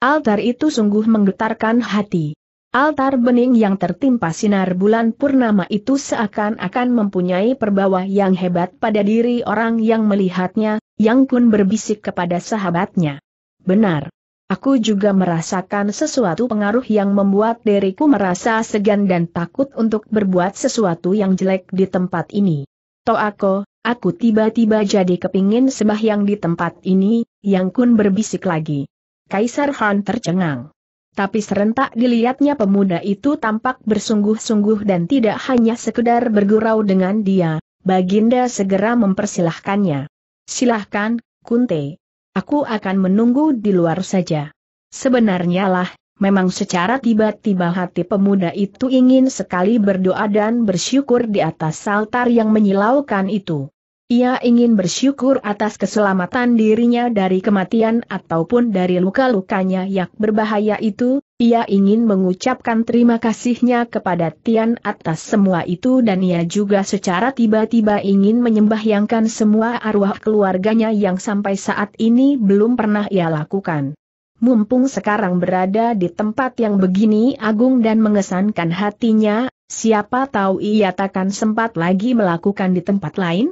Altar itu sungguh menggetarkan hati. Altar bening yang tertimpa sinar bulan purnama itu seakan-akan mempunyai perbawa yang hebat pada diri orang yang melihatnya, Yang pun berbisik kepada sahabatnya. Benar. Aku juga merasakan sesuatu pengaruh yang membuat diriku merasa segan dan takut untuk berbuat sesuatu yang jelek di tempat ini. Toako, aku tiba-tiba jadi kepingin sembahyang di tempat ini, Yang Kun berbisik lagi. Kaisar Han tercengang tapi serentak dilihatnya pemuda itu tampak bersungguh-sungguh dan tidak hanya sekedar bergurau dengan dia, Baginda segera mempersilahkannya. Silahkan, Kunte. Aku akan menunggu di luar saja. Sebenarnya lah, memang secara tiba-tiba hati pemuda itu ingin sekali berdoa dan bersyukur di atas saltar yang menyilaukan itu. Ia ingin bersyukur atas keselamatan dirinya dari kematian ataupun dari luka-lukanya yang berbahaya itu, ia ingin mengucapkan terima kasihnya kepada Tian atas semua itu dan ia juga secara tiba-tiba ingin menyembahyangkan semua arwah keluarganya yang sampai saat ini belum pernah ia lakukan. Mumpung sekarang berada di tempat yang begini agung dan mengesankan hatinya, siapa tahu ia takkan sempat lagi melakukan di tempat lain?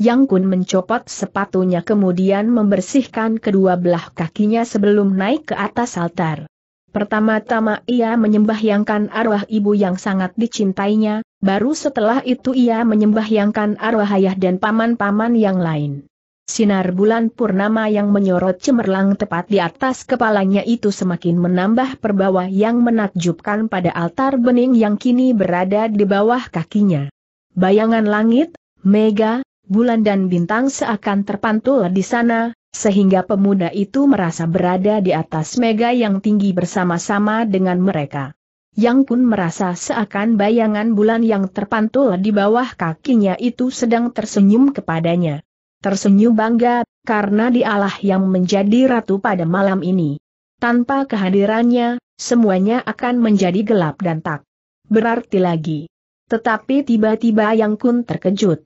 Yang Kun mencopot sepatunya kemudian membersihkan kedua belah kakinya sebelum naik ke atas altar. Pertama-tama ia menyembahyangkan arwah ibu yang sangat dicintainya, baru setelah itu ia menyembahyangkan arwah ayah dan paman-paman yang lain. Sinar bulan purnama yang menyorot cemerlang tepat di atas kepalanya itu semakin menambah perbawa yang menakjubkan pada altar bening yang kini berada di bawah kakinya. Bayangan langit, mega, bulan dan bintang seakan terpantul di sana, sehingga pemuda itu merasa berada di atas mega yang tinggi bersama-sama dengan mereka. Yang pun merasa seakan bayangan bulan yang terpantul di bawah kakinya itu sedang tersenyum kepadanya. Tersenyum bangga, karena dialah yang menjadi ratu pada malam ini. Tanpa kehadirannya, semuanya akan menjadi gelap dan tak berarti lagi. Tetapi tiba-tiba Yang Kun terkejut.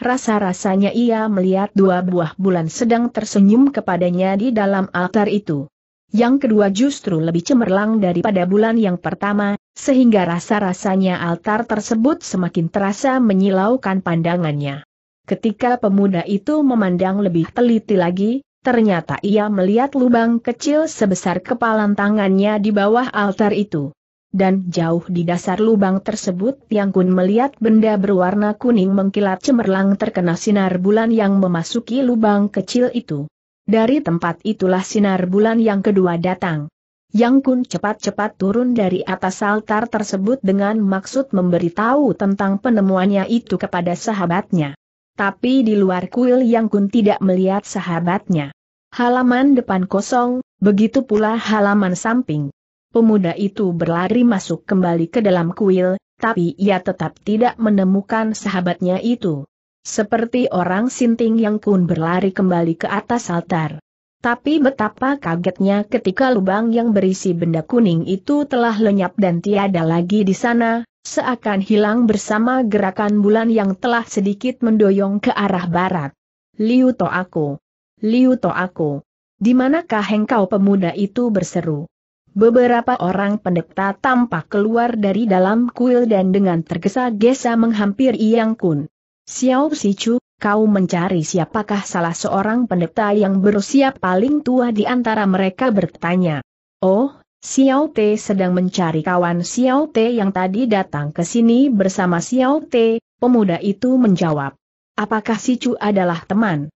Rasa-rasanya ia melihat dua buah bulan sedang tersenyum kepadanya di dalam altar itu. Yang kedua justru lebih cemerlang daripada bulan yang pertama, sehingga rasa-rasanya altar tersebut semakin terasa menyilaukan pandangannya. Ketika pemuda itu memandang lebih teliti lagi, ternyata ia melihat lubang kecil sebesar kepalan tangannya di bawah altar itu dan jauh di dasar lubang tersebut Yang Kun melihat benda berwarna kuning mengkilat cemerlang terkena sinar bulan yang memasuki lubang kecil itu. Dari tempat itulah sinar bulan yang kedua datang. Yang Kun cepat-cepat turun dari atas altar tersebut dengan maksud memberitahu tentang penemuannya itu kepada sahabatnya. Tapi di luar kuil Yang Kun tidak melihat sahabatnya. Halaman depan kosong, begitu pula halaman samping. Pemuda itu berlari masuk kembali ke dalam kuil, tapi ia tetap tidak menemukan sahabatnya itu. Seperti orang sinting yang pun berlari kembali ke atas altar. Tapi betapa kagetnya ketika lubang yang berisi benda kuning itu telah lenyap dan tiada lagi di sana, seakan hilang bersama gerakan bulan yang telah sedikit mendoyong ke arah barat. Liu To aku! Liu to aku! Dimanakah engkau pemuda itu berseru? Beberapa orang pendeta tampak keluar dari dalam kuil dan dengan tergesa-gesa menghampiri Yang Kun. Xiao Sichu, kau mencari siapakah salah seorang pendeta yang berusia paling tua di antara mereka bertanya. Oh, Xiao Te sedang mencari kawan Xiao Te yang tadi datang ke sini bersama Xiao Te, pemuda itu menjawab. Apakah Sichu adalah teman?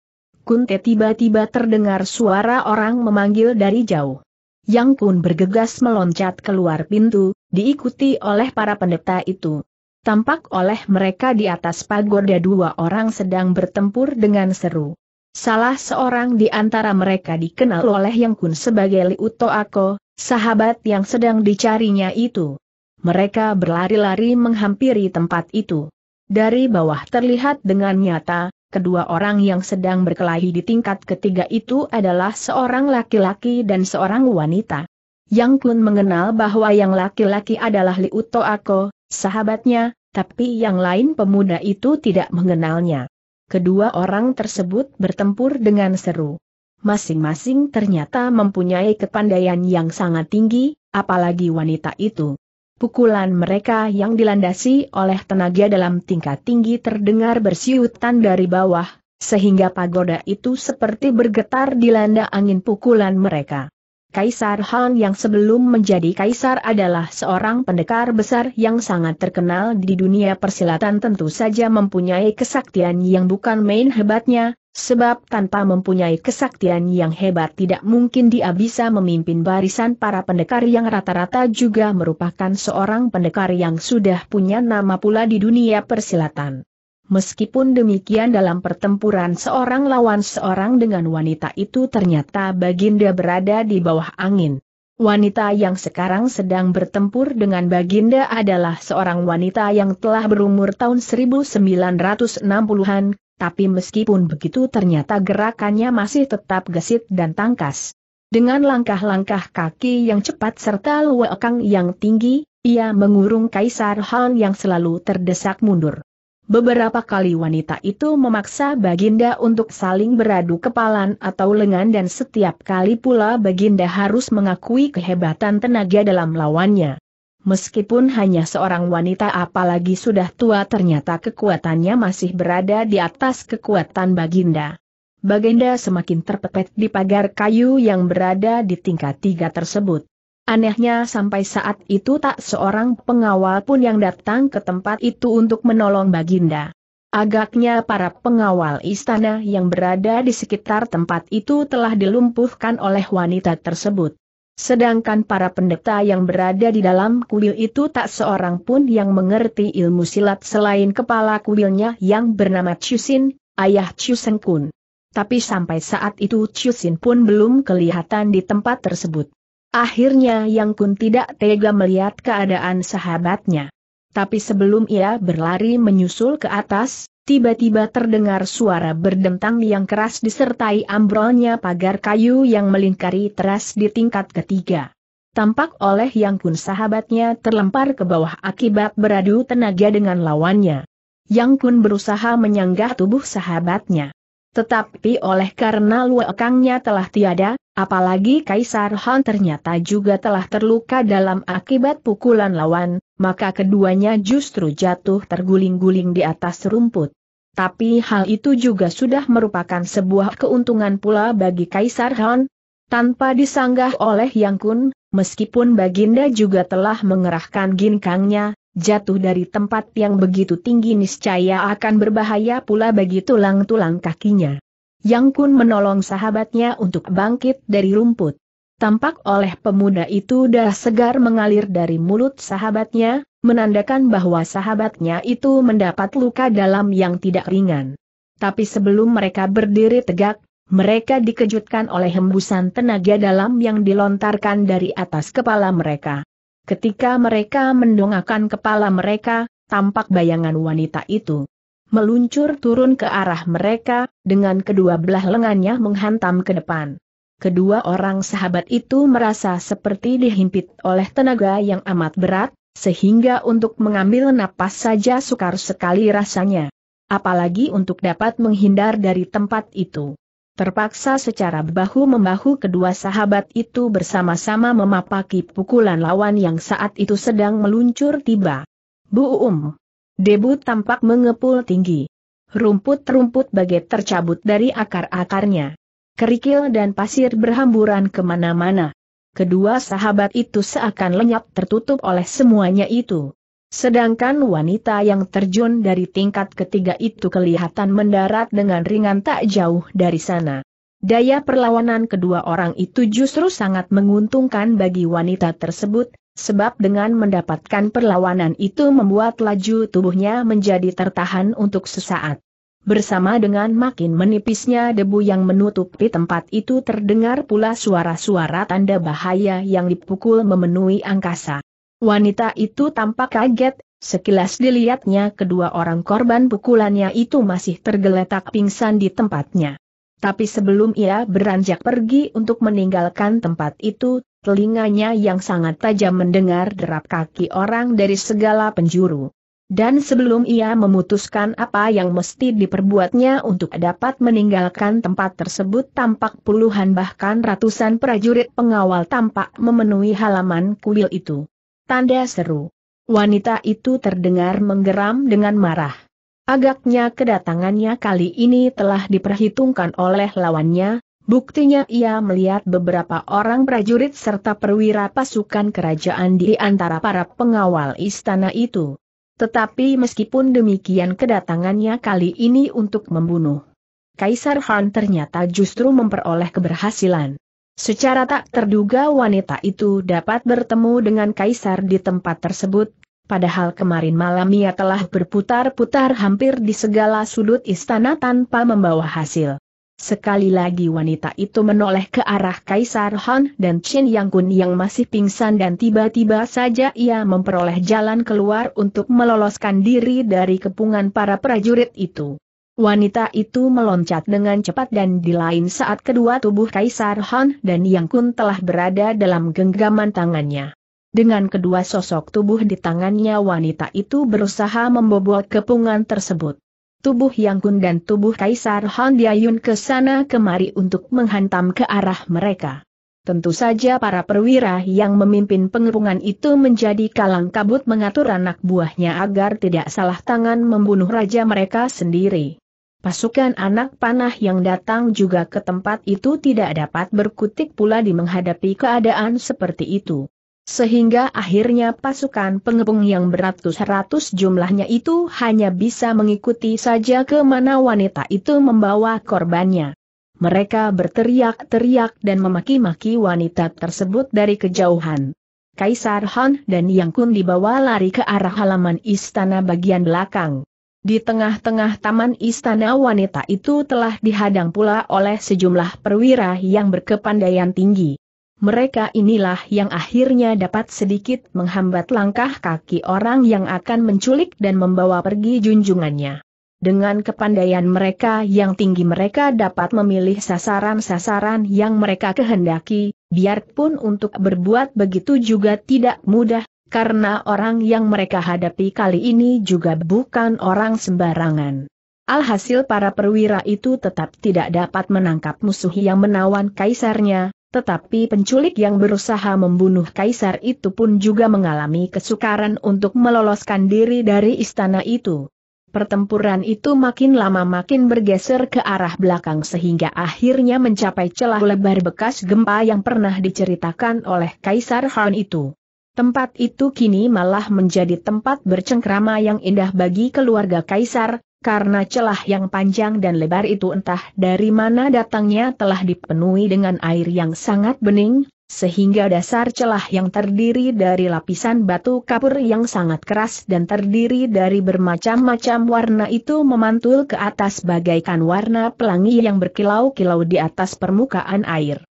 Kun Kunte tiba-tiba terdengar suara orang memanggil dari jauh. Yang Kun bergegas meloncat keluar pintu, diikuti oleh para pendeta itu. Tampak oleh mereka di atas pagoda dua orang sedang bertempur dengan seru. Salah seorang di antara mereka dikenal oleh Yang Kun sebagai Liu Ako, sahabat yang sedang dicarinya itu. Mereka berlari-lari menghampiri tempat itu. Dari bawah terlihat dengan nyata, Kedua orang yang sedang berkelahi di tingkat ketiga itu adalah seorang laki-laki dan seorang wanita. Yang Kun mengenal bahwa yang laki-laki adalah Liuto Ako, sahabatnya, tapi yang lain pemuda itu tidak mengenalnya. Kedua orang tersebut bertempur dengan seru. Masing-masing ternyata mempunyai kepandaian yang sangat tinggi, apalagi wanita itu. Pukulan mereka yang dilandasi oleh tenaga dalam tingkat tinggi terdengar bersiutan dari bawah, sehingga pagoda itu seperti bergetar dilanda angin pukulan mereka. Kaisar Han yang sebelum menjadi kaisar adalah seorang pendekar besar yang sangat terkenal di dunia persilatan tentu saja mempunyai kesaktian yang bukan main hebatnya, Sebab tanpa mempunyai kesaktian yang hebat tidak mungkin dia bisa memimpin barisan para pendekar yang rata-rata juga merupakan seorang pendekar yang sudah punya nama pula di dunia persilatan. Meskipun demikian dalam pertempuran seorang lawan seorang dengan wanita itu ternyata Baginda berada di bawah angin. Wanita yang sekarang sedang bertempur dengan Baginda adalah seorang wanita yang telah berumur tahun 1960-an, tapi meskipun begitu ternyata gerakannya masih tetap gesit dan tangkas. Dengan langkah-langkah kaki yang cepat serta luwekang yang tinggi, ia mengurung Kaisar Han yang selalu terdesak mundur. Beberapa kali wanita itu memaksa Baginda untuk saling beradu kepalan atau lengan dan setiap kali pula Baginda harus mengakui kehebatan tenaga dalam lawannya. Meskipun hanya seorang wanita apalagi sudah tua ternyata kekuatannya masih berada di atas kekuatan Baginda. Baginda semakin terpepet di pagar kayu yang berada di tingkat tiga tersebut. Anehnya sampai saat itu tak seorang pengawal pun yang datang ke tempat itu untuk menolong Baginda. Agaknya para pengawal istana yang berada di sekitar tempat itu telah dilumpuhkan oleh wanita tersebut. Sedangkan para pendeta yang berada di dalam kuil itu tak seorang pun yang mengerti ilmu silat selain kepala kuilnya yang bernama Chusin, ayah Chusen Kun. Tapi sampai saat itu Chusin pun belum kelihatan di tempat tersebut. Akhirnya Yang Kun tidak tega melihat keadaan sahabatnya. Tapi sebelum ia berlari menyusul ke atas, Tiba-tiba terdengar suara berdentang yang keras disertai ambrolnya pagar kayu yang melingkari teras di tingkat ketiga. Tampak oleh yang kun sahabatnya terlempar ke bawah akibat beradu tenaga dengan lawannya. Yang kun berusaha menyanggah tubuh sahabatnya. Tetapi oleh karena luakangnya telah tiada, apalagi Kaisar Han ternyata juga telah terluka dalam akibat pukulan lawan, maka keduanya justru jatuh terguling-guling di atas rumput. Tapi hal itu juga sudah merupakan sebuah keuntungan pula bagi Kaisar Han. Tanpa disanggah oleh Yang Kun, meskipun Baginda juga telah mengerahkan ginkangnya, jatuh dari tempat yang begitu tinggi niscaya akan berbahaya pula bagi tulang-tulang kakinya. Yang Kun menolong sahabatnya untuk bangkit dari rumput. Tampak oleh pemuda itu darah segar mengalir dari mulut sahabatnya, menandakan bahwa sahabatnya itu mendapat luka dalam yang tidak ringan. Tapi sebelum mereka berdiri tegak, mereka dikejutkan oleh hembusan tenaga dalam yang dilontarkan dari atas kepala mereka. Ketika mereka mendongakkan kepala mereka, tampak bayangan wanita itu meluncur turun ke arah mereka, dengan kedua belah lengannya menghantam ke depan kedua orang sahabat itu merasa seperti dihimpit oleh tenaga yang amat berat, sehingga untuk mengambil napas saja sukar sekali rasanya. Apalagi untuk dapat menghindar dari tempat itu. Terpaksa secara bahu-membahu kedua sahabat itu bersama-sama memapaki pukulan lawan yang saat itu sedang meluncur tiba. Bu Um. Debu tampak mengepul tinggi. Rumput-rumput bagai tercabut dari akar-akarnya kerikil dan pasir berhamburan kemana-mana. Kedua sahabat itu seakan lenyap tertutup oleh semuanya itu. Sedangkan wanita yang terjun dari tingkat ketiga itu kelihatan mendarat dengan ringan tak jauh dari sana. Daya perlawanan kedua orang itu justru sangat menguntungkan bagi wanita tersebut, sebab dengan mendapatkan perlawanan itu membuat laju tubuhnya menjadi tertahan untuk sesaat. Bersama dengan makin menipisnya debu yang menutupi tempat itu terdengar pula suara-suara tanda bahaya yang dipukul memenuhi angkasa. Wanita itu tampak kaget, sekilas dilihatnya kedua orang korban pukulannya itu masih tergeletak pingsan di tempatnya. Tapi sebelum ia beranjak pergi untuk meninggalkan tempat itu, telinganya yang sangat tajam mendengar derap kaki orang dari segala penjuru. Dan sebelum ia memutuskan apa yang mesti diperbuatnya untuk dapat meninggalkan tempat tersebut tampak puluhan bahkan ratusan prajurit pengawal tampak memenuhi halaman kuil itu. Tanda seru. Wanita itu terdengar menggeram dengan marah. Agaknya kedatangannya kali ini telah diperhitungkan oleh lawannya, Buktinya ia melihat beberapa orang prajurit serta perwira pasukan kerajaan di antara para pengawal istana itu. Tetapi meskipun demikian kedatangannya kali ini untuk membunuh. Kaisar Han ternyata justru memperoleh keberhasilan. Secara tak terduga wanita itu dapat bertemu dengan Kaisar di tempat tersebut, padahal kemarin malam ia telah berputar-putar hampir di segala sudut istana tanpa membawa hasil. Sekali lagi wanita itu menoleh ke arah Kaisar Han dan Chen Yang Kun yang masih pingsan dan tiba-tiba saja ia memperoleh jalan keluar untuk meloloskan diri dari kepungan para prajurit itu. Wanita itu meloncat dengan cepat dan di lain saat kedua tubuh Kaisar Han dan Yang Kun telah berada dalam genggaman tangannya. Dengan kedua sosok tubuh di tangannya wanita itu berusaha membobol kepungan tersebut tubuh Yang Kun dan tubuh Kaisar Han Diayun ke sana kemari untuk menghantam ke arah mereka. Tentu saja para perwira yang memimpin pengepungan itu menjadi kalang kabut mengatur anak buahnya agar tidak salah tangan membunuh raja mereka sendiri. Pasukan anak panah yang datang juga ke tempat itu tidak dapat berkutik pula di menghadapi keadaan seperti itu. Sehingga akhirnya pasukan pengepung yang beratus-ratus jumlahnya itu hanya bisa mengikuti saja ke mana wanita itu membawa korbannya. Mereka berteriak-teriak dan memaki-maki wanita tersebut dari kejauhan. Kaisar Han dan Yang Kun dibawa lari ke arah halaman istana bagian belakang. Di tengah-tengah taman istana wanita itu telah dihadang pula oleh sejumlah perwira yang berkepandaian tinggi mereka inilah yang akhirnya dapat sedikit menghambat langkah kaki orang yang akan menculik dan membawa pergi junjungannya. Dengan kepandaian mereka yang tinggi mereka dapat memilih sasaran-sasaran yang mereka kehendaki, biarpun untuk berbuat begitu juga tidak mudah, karena orang yang mereka hadapi kali ini juga bukan orang sembarangan. Alhasil para perwira itu tetap tidak dapat menangkap musuh yang menawan kaisarnya, tetapi penculik yang berusaha membunuh kaisar itu pun juga mengalami kesukaran untuk meloloskan diri dari istana itu. Pertempuran itu makin lama makin bergeser ke arah belakang sehingga akhirnya mencapai celah lebar bekas gempa yang pernah diceritakan oleh Kaisar Han itu. Tempat itu kini malah menjadi tempat bercengkrama yang indah bagi keluarga Kaisar, karena celah yang panjang dan lebar itu entah dari mana datangnya telah dipenuhi dengan air yang sangat bening, sehingga dasar celah yang terdiri dari lapisan batu kapur yang sangat keras dan terdiri dari bermacam-macam warna itu memantul ke atas bagaikan warna pelangi yang berkilau-kilau di atas permukaan air.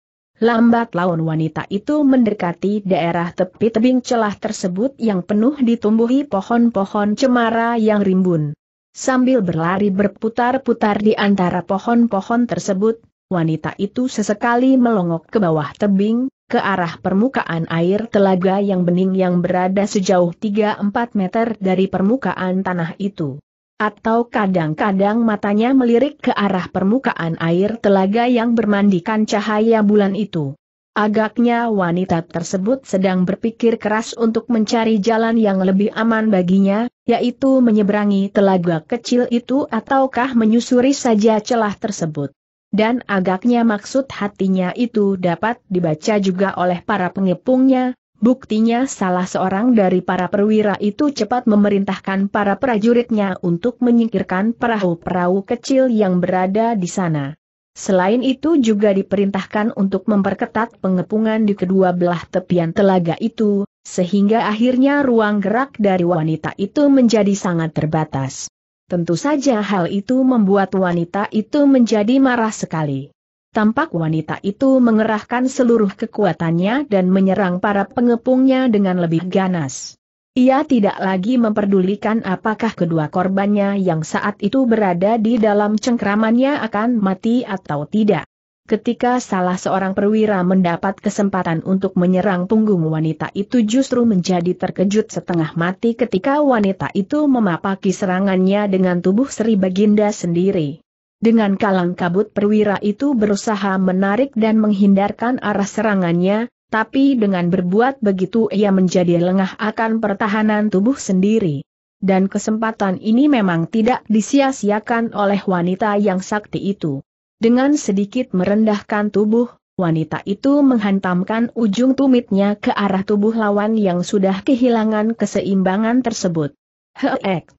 Lambat laun wanita itu mendekati daerah tepi tebing celah tersebut yang penuh ditumbuhi pohon-pohon cemara yang rimbun. Sambil berlari berputar-putar di antara pohon-pohon tersebut, wanita itu sesekali melongok ke bawah tebing, ke arah permukaan air telaga yang bening yang berada sejauh 3-4 meter dari permukaan tanah itu. Atau kadang-kadang matanya melirik ke arah permukaan air telaga yang bermandikan cahaya bulan itu. Agaknya wanita tersebut sedang berpikir keras untuk mencari jalan yang lebih aman baginya, yaitu menyeberangi telaga kecil itu ataukah menyusuri saja celah tersebut. Dan agaknya maksud hatinya itu dapat dibaca juga oleh para pengepungnya, buktinya salah seorang dari para perwira itu cepat memerintahkan para prajuritnya untuk menyingkirkan perahu-perahu kecil yang berada di sana. Selain itu juga diperintahkan untuk memperketat pengepungan di kedua belah tepian telaga itu, sehingga akhirnya ruang gerak dari wanita itu menjadi sangat terbatas. Tentu saja hal itu membuat wanita itu menjadi marah sekali. Tampak wanita itu mengerahkan seluruh kekuatannya dan menyerang para pengepungnya dengan lebih ganas. Ia tidak lagi memperdulikan apakah kedua korbannya yang saat itu berada di dalam cengkramannya akan mati atau tidak. Ketika salah seorang perwira mendapat kesempatan untuk menyerang punggung wanita itu justru menjadi terkejut setengah mati ketika wanita itu memapaki serangannya dengan tubuh Sri Baginda sendiri. Dengan kalang kabut perwira itu berusaha menarik dan menghindarkan arah serangannya, tapi dengan berbuat begitu ia menjadi lengah akan pertahanan tubuh sendiri. Dan kesempatan ini memang tidak disia-siakan oleh wanita yang sakti itu. Dengan sedikit merendahkan tubuh, wanita itu menghantamkan ujung tumitnya ke arah tubuh lawan yang sudah kehilangan keseimbangan tersebut. Heek!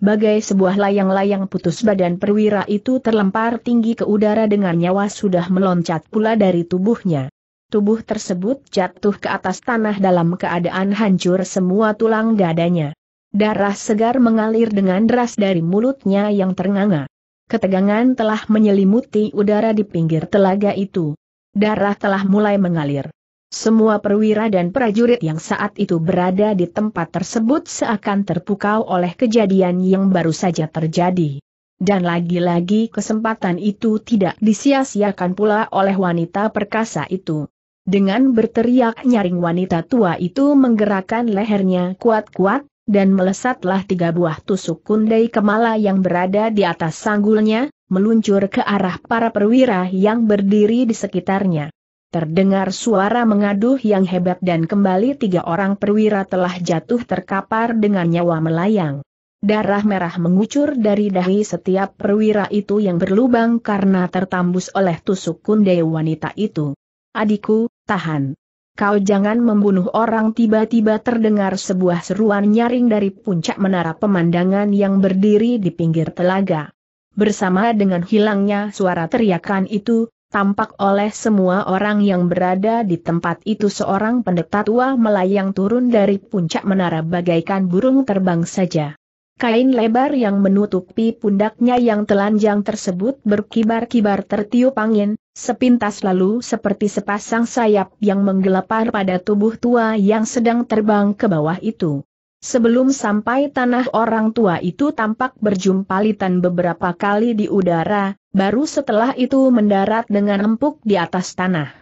Bagai sebuah layang-layang putus badan perwira itu terlempar tinggi ke udara dengan nyawa sudah meloncat pula dari tubuhnya tubuh tersebut jatuh ke atas tanah dalam keadaan hancur semua tulang dadanya. Darah segar mengalir dengan deras dari mulutnya yang ternganga. Ketegangan telah menyelimuti udara di pinggir telaga itu. Darah telah mulai mengalir. Semua perwira dan prajurit yang saat itu berada di tempat tersebut seakan terpukau oleh kejadian yang baru saja terjadi. Dan lagi-lagi kesempatan itu tidak disia-siakan pula oleh wanita perkasa itu. Dengan berteriak nyaring wanita tua itu menggerakkan lehernya kuat-kuat, dan melesatlah tiga buah tusuk kundai kemala yang berada di atas sanggulnya, meluncur ke arah para perwira yang berdiri di sekitarnya. Terdengar suara mengaduh yang hebat dan kembali tiga orang perwira telah jatuh terkapar dengan nyawa melayang. Darah merah mengucur dari dahi setiap perwira itu yang berlubang karena tertambus oleh tusuk kundai wanita itu. Adikku, tahan. Kau jangan membunuh orang tiba-tiba terdengar sebuah seruan nyaring dari puncak menara pemandangan yang berdiri di pinggir telaga. Bersama dengan hilangnya suara teriakan itu, tampak oleh semua orang yang berada di tempat itu seorang pendeta tua melayang turun dari puncak menara bagaikan burung terbang saja. Kain lebar yang menutupi pundaknya yang telanjang tersebut berkibar-kibar tertiup angin, Sepintas lalu seperti sepasang sayap yang menggelapar pada tubuh tua yang sedang terbang ke bawah itu. Sebelum sampai tanah orang tua itu tampak berjumpa berjumpalitan beberapa kali di udara, baru setelah itu mendarat dengan empuk di atas tanah.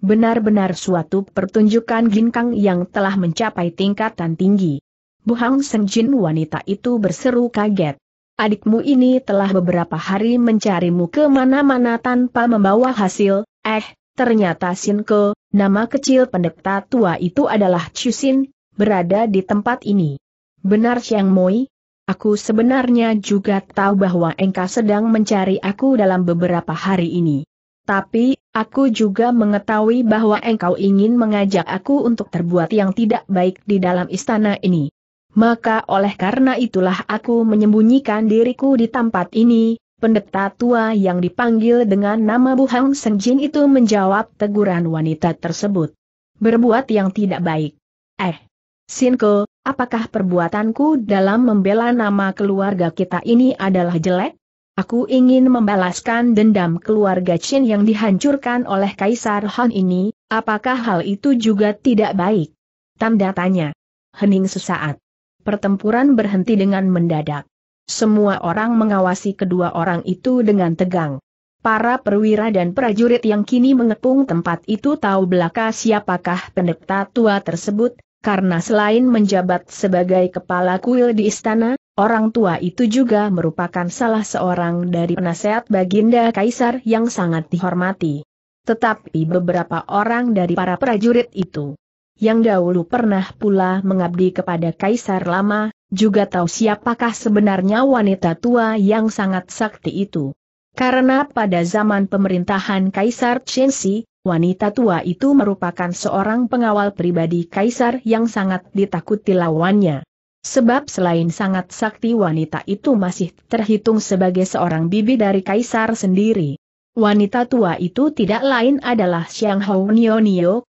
Benar-benar suatu pertunjukan ginkang yang telah mencapai tingkatan tinggi. Buhang Senjin wanita itu berseru kaget adikmu ini telah beberapa hari mencarimu kemana-mana tanpa membawa hasil, eh, ternyata Sinko, nama kecil pendeta tua itu adalah Chusin, berada di tempat ini. Benar Siang Moi? Aku sebenarnya juga tahu bahwa engkau sedang mencari aku dalam beberapa hari ini. Tapi, aku juga mengetahui bahwa engkau ingin mengajak aku untuk terbuat yang tidak baik di dalam istana ini. Maka oleh karena itulah aku menyembunyikan diriku di tempat ini, pendeta tua yang dipanggil dengan nama Buhang Senjin itu menjawab teguran wanita tersebut. Berbuat yang tidak baik. Eh, Sinko, apakah perbuatanku dalam membela nama keluarga kita ini adalah jelek? Aku ingin membalaskan dendam keluarga Chin yang dihancurkan oleh Kaisar Han ini, apakah hal itu juga tidak baik? Tanda tanya. Hening sesaat pertempuran berhenti dengan mendadak. Semua orang mengawasi kedua orang itu dengan tegang. Para perwira dan prajurit yang kini mengepung tempat itu tahu belaka siapakah pendeta tua tersebut, karena selain menjabat sebagai kepala kuil di istana, orang tua itu juga merupakan salah seorang dari penasehat baginda kaisar yang sangat dihormati. Tetapi beberapa orang dari para prajurit itu yang dahulu pernah pula mengabdi kepada kaisar lama, juga tahu siapakah sebenarnya wanita tua yang sangat sakti itu. Karena pada zaman pemerintahan Kaisar Chensi, wanita tua itu merupakan seorang pengawal pribadi kaisar yang sangat ditakuti lawannya. Sebab selain sangat sakti wanita itu masih terhitung sebagai seorang bibi dari kaisar sendiri. Wanita tua itu tidak lain adalah Xiang Hou Nio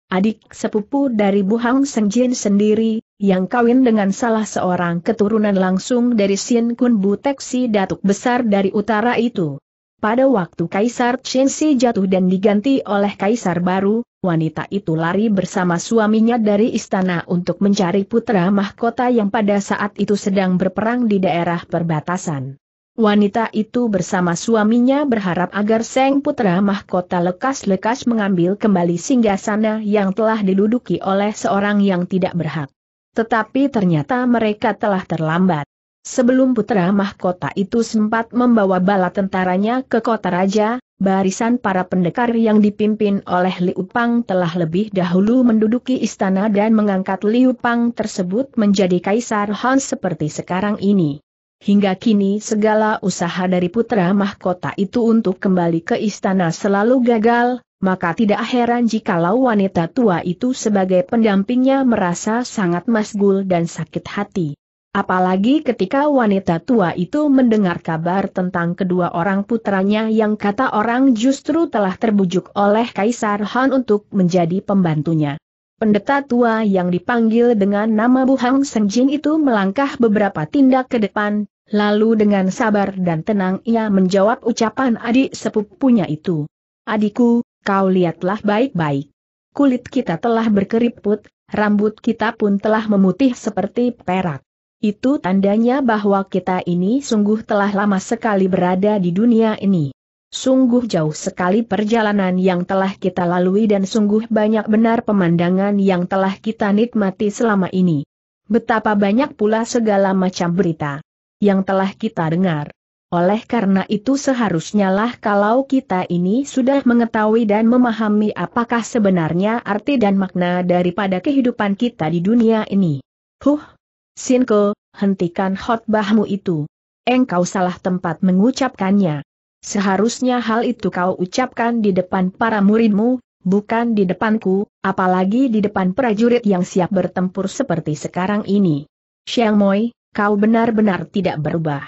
adik sepupu dari Bu Hang Seng sendiri, yang kawin dengan salah seorang keturunan langsung dari Sien Kun Buteksi Datuk Besar dari Utara itu. Pada waktu Kaisar Chensi jatuh dan diganti oleh Kaisar baru, wanita itu lari bersama suaminya dari istana untuk mencari putra mahkota yang pada saat itu sedang berperang di daerah perbatasan. Wanita itu bersama suaminya berharap agar Seng Putra Mahkota lekas-lekas mengambil kembali singgasana yang telah diduduki oleh seorang yang tidak berhak. Tetapi ternyata mereka telah terlambat. Sebelum putra mahkota itu sempat membawa bala tentaranya ke kota raja, barisan para pendekar yang dipimpin oleh Liu Pang telah lebih dahulu menduduki istana dan mengangkat Liu Pang tersebut menjadi kaisar Han seperti sekarang ini. Hingga kini segala usaha dari putra mahkota itu untuk kembali ke istana selalu gagal, maka tidak heran jikalau wanita tua itu sebagai pendampingnya merasa sangat masgul dan sakit hati. Apalagi ketika wanita tua itu mendengar kabar tentang kedua orang putranya yang kata orang justru telah terbujuk oleh Kaisar Han untuk menjadi pembantunya. Pendeta tua yang dipanggil dengan nama Bu Hang Seng Jin itu melangkah beberapa tindak ke depan, lalu dengan sabar dan tenang ia menjawab ucapan adik sepupunya itu. Adikku, kau lihatlah baik-baik. Kulit kita telah berkeriput, rambut kita pun telah memutih seperti perak. Itu tandanya bahwa kita ini sungguh telah lama sekali berada di dunia ini. Sungguh jauh sekali perjalanan yang telah kita lalui dan sungguh banyak benar pemandangan yang telah kita nikmati selama ini. Betapa banyak pula segala macam berita yang telah kita dengar. Oleh karena itu seharusnya lah kalau kita ini sudah mengetahui dan memahami apakah sebenarnya arti dan makna daripada kehidupan kita di dunia ini. Huh, Sinko, hentikan khotbahmu itu. Engkau salah tempat mengucapkannya. Seharusnya hal itu kau ucapkan di depan para muridmu, bukan di depanku, apalagi di depan prajurit yang siap bertempur seperti sekarang ini. Xiang Moi, kau benar-benar tidak berubah.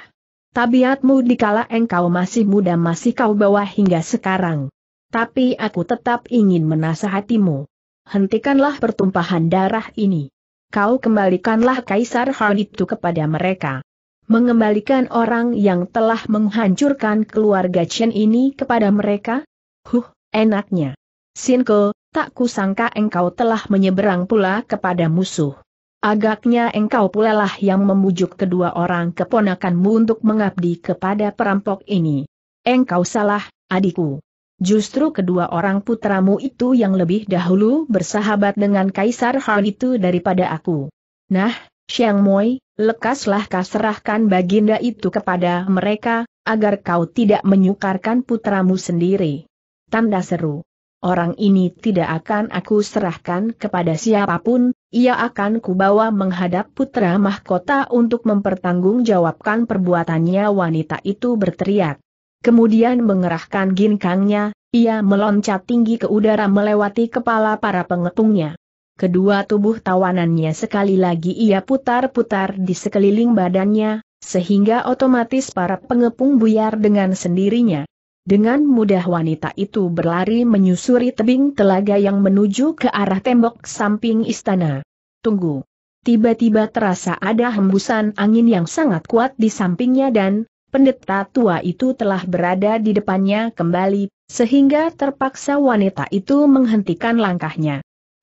Tabiatmu dikala engkau masih muda masih kau bawa hingga sekarang. Tapi aku tetap ingin menasihatimu. Hentikanlah pertumpahan darah ini. Kau kembalikanlah Kaisar Han itu kepada mereka mengembalikan orang yang telah menghancurkan keluarga Chen ini kepada mereka? Huh, enaknya. Sinko, tak kusangka engkau telah menyeberang pula kepada musuh. Agaknya engkau pula lah yang membujuk kedua orang keponakanmu untuk mengabdi kepada perampok ini. Engkau salah, adikku. Justru kedua orang putramu itu yang lebih dahulu bersahabat dengan Kaisar Han itu daripada aku. Nah, Xiang Moi, lekaslah kau serahkan baginda itu kepada mereka, agar kau tidak menyukarkan putramu sendiri. Tanda seru. Orang ini tidak akan aku serahkan kepada siapapun, ia akan kubawa menghadap putra mahkota untuk mempertanggungjawabkan perbuatannya wanita itu berteriak. Kemudian mengerahkan ginkangnya, ia meloncat tinggi ke udara melewati kepala para pengepungnya kedua tubuh tawanannya sekali lagi ia putar-putar di sekeliling badannya, sehingga otomatis para pengepung buyar dengan sendirinya. Dengan mudah wanita itu berlari menyusuri tebing telaga yang menuju ke arah tembok samping istana. Tunggu. Tiba-tiba terasa ada hembusan angin yang sangat kuat di sampingnya dan, pendeta tua itu telah berada di depannya kembali, sehingga terpaksa wanita itu menghentikan langkahnya.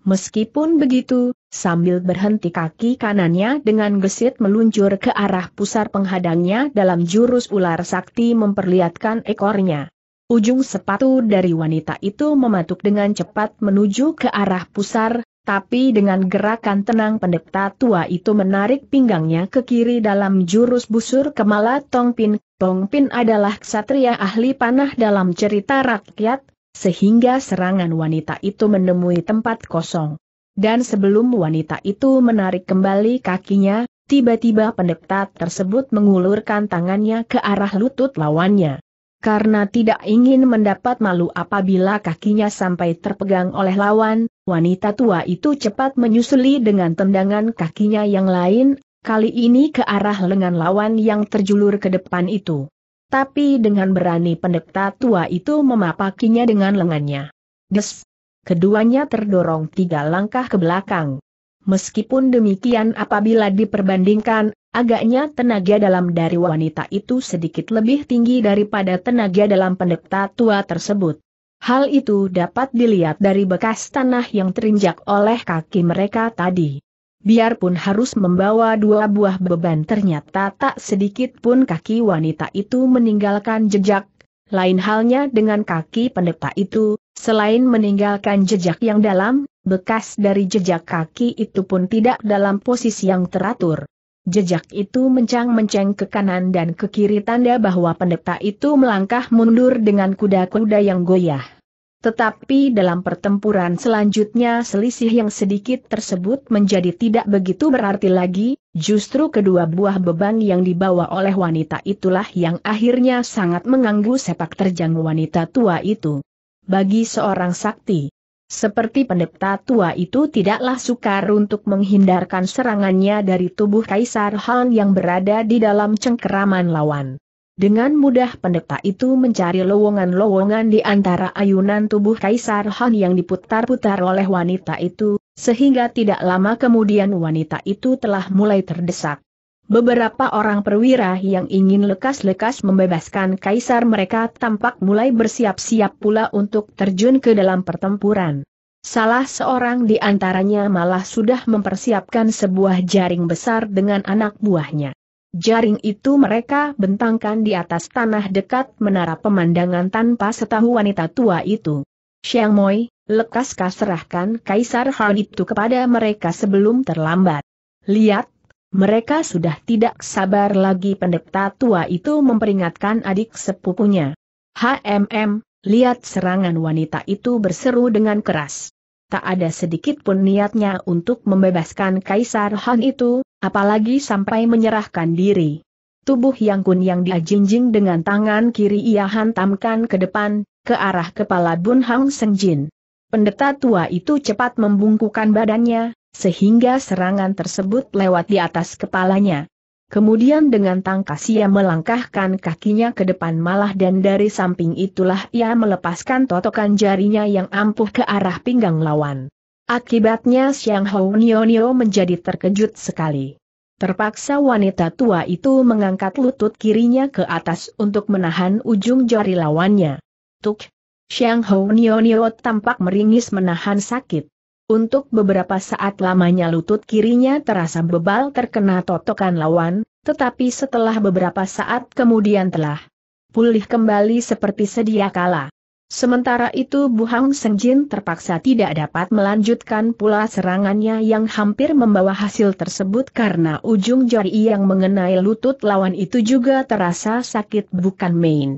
Meskipun begitu, sambil berhenti kaki kanannya dengan gesit meluncur ke arah pusar penghadangnya dalam jurus ular sakti memperlihatkan ekornya. Ujung sepatu dari wanita itu mematuk dengan cepat menuju ke arah pusar, tapi dengan gerakan tenang pendeta tua itu menarik pinggangnya ke kiri dalam jurus busur kemala Tongpin. Tongpin adalah ksatria ahli panah dalam cerita rakyat, sehingga serangan wanita itu menemui tempat kosong. Dan sebelum wanita itu menarik kembali kakinya, tiba-tiba pendeta tersebut mengulurkan tangannya ke arah lutut lawannya. Karena tidak ingin mendapat malu apabila kakinya sampai terpegang oleh lawan, wanita tua itu cepat menyusuli dengan tendangan kakinya yang lain, kali ini ke arah lengan lawan yang terjulur ke depan itu tapi dengan berani pendeta tua itu memapakinya dengan lengannya. Des! Keduanya terdorong tiga langkah ke belakang. Meskipun demikian apabila diperbandingkan, agaknya tenaga dalam dari wanita itu sedikit lebih tinggi daripada tenaga dalam pendeta tua tersebut. Hal itu dapat dilihat dari bekas tanah yang terinjak oleh kaki mereka tadi. Biarpun harus membawa dua buah beban ternyata tak sedikit pun kaki wanita itu meninggalkan jejak, lain halnya dengan kaki pendeta itu, selain meninggalkan jejak yang dalam, bekas dari jejak kaki itu pun tidak dalam posisi yang teratur. Jejak itu mencang-menceng ke kanan dan ke kiri tanda bahwa pendeta itu melangkah mundur dengan kuda-kuda yang goyah. Tetapi dalam pertempuran selanjutnya selisih yang sedikit tersebut menjadi tidak begitu berarti lagi, justru kedua buah beban yang dibawa oleh wanita itulah yang akhirnya sangat mengganggu sepak terjang wanita tua itu. Bagi seorang sakti, seperti pendeta tua itu tidaklah sukar untuk menghindarkan serangannya dari tubuh Kaisar Han yang berada di dalam cengkeraman lawan. Dengan mudah pendeta itu mencari lowongan-lowongan di antara ayunan tubuh Kaisar Han yang diputar-putar oleh wanita itu, sehingga tidak lama kemudian wanita itu telah mulai terdesak. Beberapa orang perwira yang ingin lekas-lekas membebaskan Kaisar mereka tampak mulai bersiap-siap pula untuk terjun ke dalam pertempuran. Salah seorang di antaranya malah sudah mempersiapkan sebuah jaring besar dengan anak buahnya. Jaring itu mereka bentangkan di atas tanah dekat menara pemandangan tanpa setahu wanita tua itu. Xiang Moi, lekas serahkan Kaisar Han itu kepada mereka sebelum terlambat. Lihat, mereka sudah tidak sabar lagi pendeta tua itu memperingatkan adik sepupunya. HMM, lihat serangan wanita itu berseru dengan keras. Tak ada sedikit pun niatnya untuk membebaskan Kaisar Han itu, Apalagi sampai menyerahkan diri. Tubuh Yang Kun yang diajinjing dengan tangan kiri ia hantamkan ke depan, ke arah kepala Bun Hang Seng Jin. Pendeta tua itu cepat membungkukan badannya, sehingga serangan tersebut lewat di atas kepalanya. Kemudian dengan tangkas ia melangkahkan kakinya ke depan malah dan dari samping itulah ia melepaskan totokan jarinya yang ampuh ke arah pinggang lawan. Akibatnya Xiang Hou Nio menjadi terkejut sekali. Terpaksa wanita tua itu mengangkat lutut kirinya ke atas untuk menahan ujung jari lawannya. Tuk! Xiang Hou Nio tampak meringis menahan sakit. Untuk beberapa saat lamanya lutut kirinya terasa bebal terkena totokan lawan, tetapi setelah beberapa saat kemudian telah pulih kembali seperti sedia kala. Sementara itu Bu Hang Seng Jin terpaksa tidak dapat melanjutkan pula serangannya yang hampir membawa hasil tersebut karena ujung jari yang mengenai lutut lawan itu juga terasa sakit bukan main.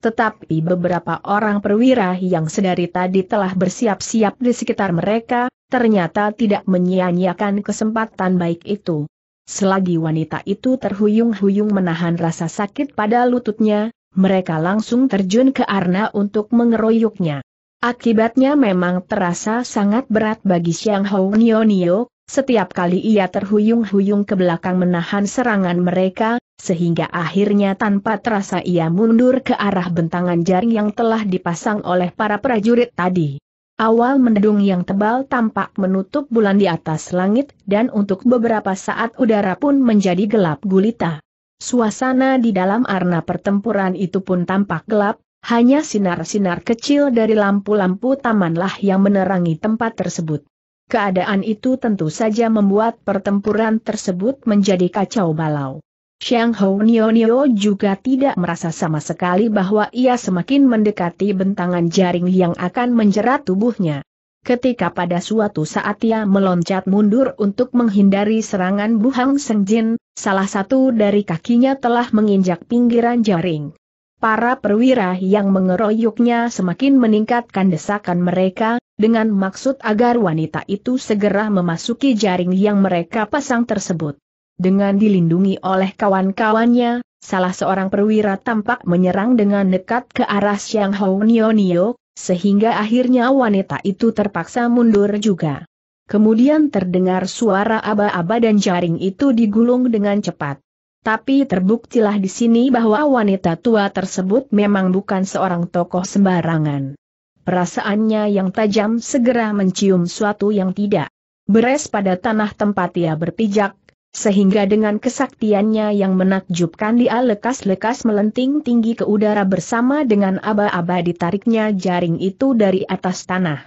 Tetapi beberapa orang perwira yang sedari tadi telah bersiap-siap di sekitar mereka, ternyata tidak menyia-nyiakan kesempatan baik itu. Selagi wanita itu terhuyung-huyung menahan rasa sakit pada lututnya, mereka langsung terjun ke Arna untuk mengeroyoknya. Akibatnya memang terasa sangat berat bagi Xiang Hou Nio setiap kali ia terhuyung-huyung ke belakang menahan serangan mereka, sehingga akhirnya tanpa terasa ia mundur ke arah bentangan jaring yang telah dipasang oleh para prajurit tadi. Awal mendung yang tebal tampak menutup bulan di atas langit dan untuk beberapa saat udara pun menjadi gelap gulita. Suasana di dalam arena pertempuran itu pun tampak gelap, hanya sinar-sinar kecil dari lampu-lampu tamanlah yang menerangi tempat tersebut. Keadaan itu tentu saja membuat pertempuran tersebut menjadi kacau balau. Xiang Hou Nio Nio juga tidak merasa sama sekali bahwa ia semakin mendekati bentangan jaring yang akan menjerat tubuhnya. Ketika pada suatu saat ia meloncat mundur untuk menghindari serangan Bu Hang Jin, salah satu dari kakinya telah menginjak pinggiran jaring. Para perwira yang mengeroyoknya semakin meningkatkan desakan mereka, dengan maksud agar wanita itu segera memasuki jaring yang mereka pasang tersebut. Dengan dilindungi oleh kawan-kawannya, salah seorang perwira tampak menyerang dengan dekat ke arah Xiang Hou Nio Nio, sehingga akhirnya wanita itu terpaksa mundur juga. Kemudian terdengar suara aba-aba dan jaring itu digulung dengan cepat. Tapi terbuktilah di sini bahwa wanita tua tersebut memang bukan seorang tokoh sembarangan. Perasaannya yang tajam segera mencium suatu yang tidak beres pada tanah tempat ia berpijak, sehingga dengan kesaktiannya yang menakjubkan dia lekas-lekas melenting tinggi ke udara bersama dengan aba-aba ditariknya jaring itu dari atas tanah.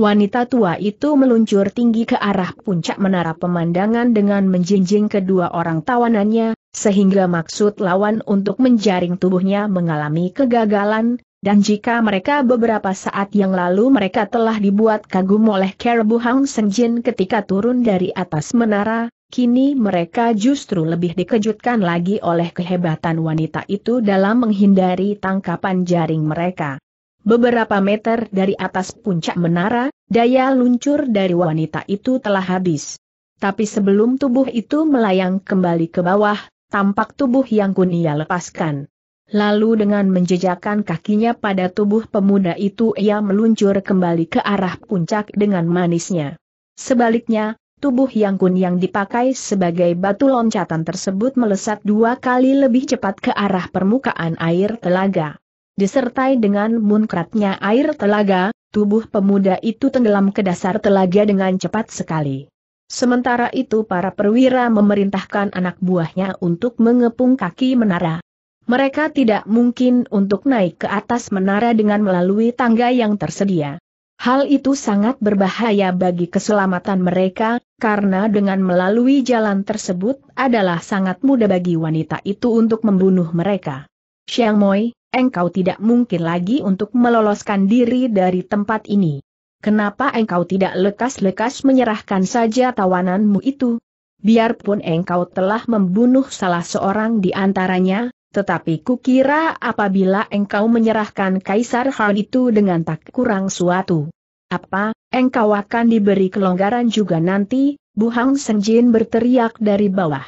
Wanita tua itu meluncur tinggi ke arah puncak menara pemandangan dengan menjinjing kedua orang tawanannya, sehingga maksud lawan untuk menjaring tubuhnya mengalami kegagalan, dan jika mereka beberapa saat yang lalu mereka telah dibuat kagum oleh Kerbu Hang Senjin ketika turun dari atas menara, kini mereka justru lebih dikejutkan lagi oleh kehebatan wanita itu dalam menghindari tangkapan jaring mereka. Beberapa meter dari atas puncak menara, daya luncur dari wanita itu telah habis. Tapi sebelum tubuh itu melayang kembali ke bawah, tampak tubuh yang kunia lepaskan. Lalu dengan menjejakkan kakinya pada tubuh pemuda itu ia meluncur kembali ke arah puncak dengan manisnya. Sebaliknya, Tubuh yang kun yang dipakai sebagai batu loncatan tersebut melesat dua kali lebih cepat ke arah permukaan air telaga. Disertai dengan munkratnya air telaga, tubuh pemuda itu tenggelam ke dasar telaga dengan cepat sekali. Sementara itu para perwira memerintahkan anak buahnya untuk mengepung kaki menara. Mereka tidak mungkin untuk naik ke atas menara dengan melalui tangga yang tersedia. Hal itu sangat berbahaya bagi keselamatan mereka, karena dengan melalui jalan tersebut adalah sangat mudah bagi wanita itu untuk membunuh mereka. Xiang Moi, engkau tidak mungkin lagi untuk meloloskan diri dari tempat ini. Kenapa engkau tidak lekas-lekas menyerahkan saja tawananmu itu? Biarpun engkau telah membunuh salah seorang di antaranya, tetapi kukira apabila engkau menyerahkan Kaisar Han itu dengan tak kurang suatu apa, engkau akan diberi kelonggaran juga nanti, Bu Seng Senjin berteriak dari bawah.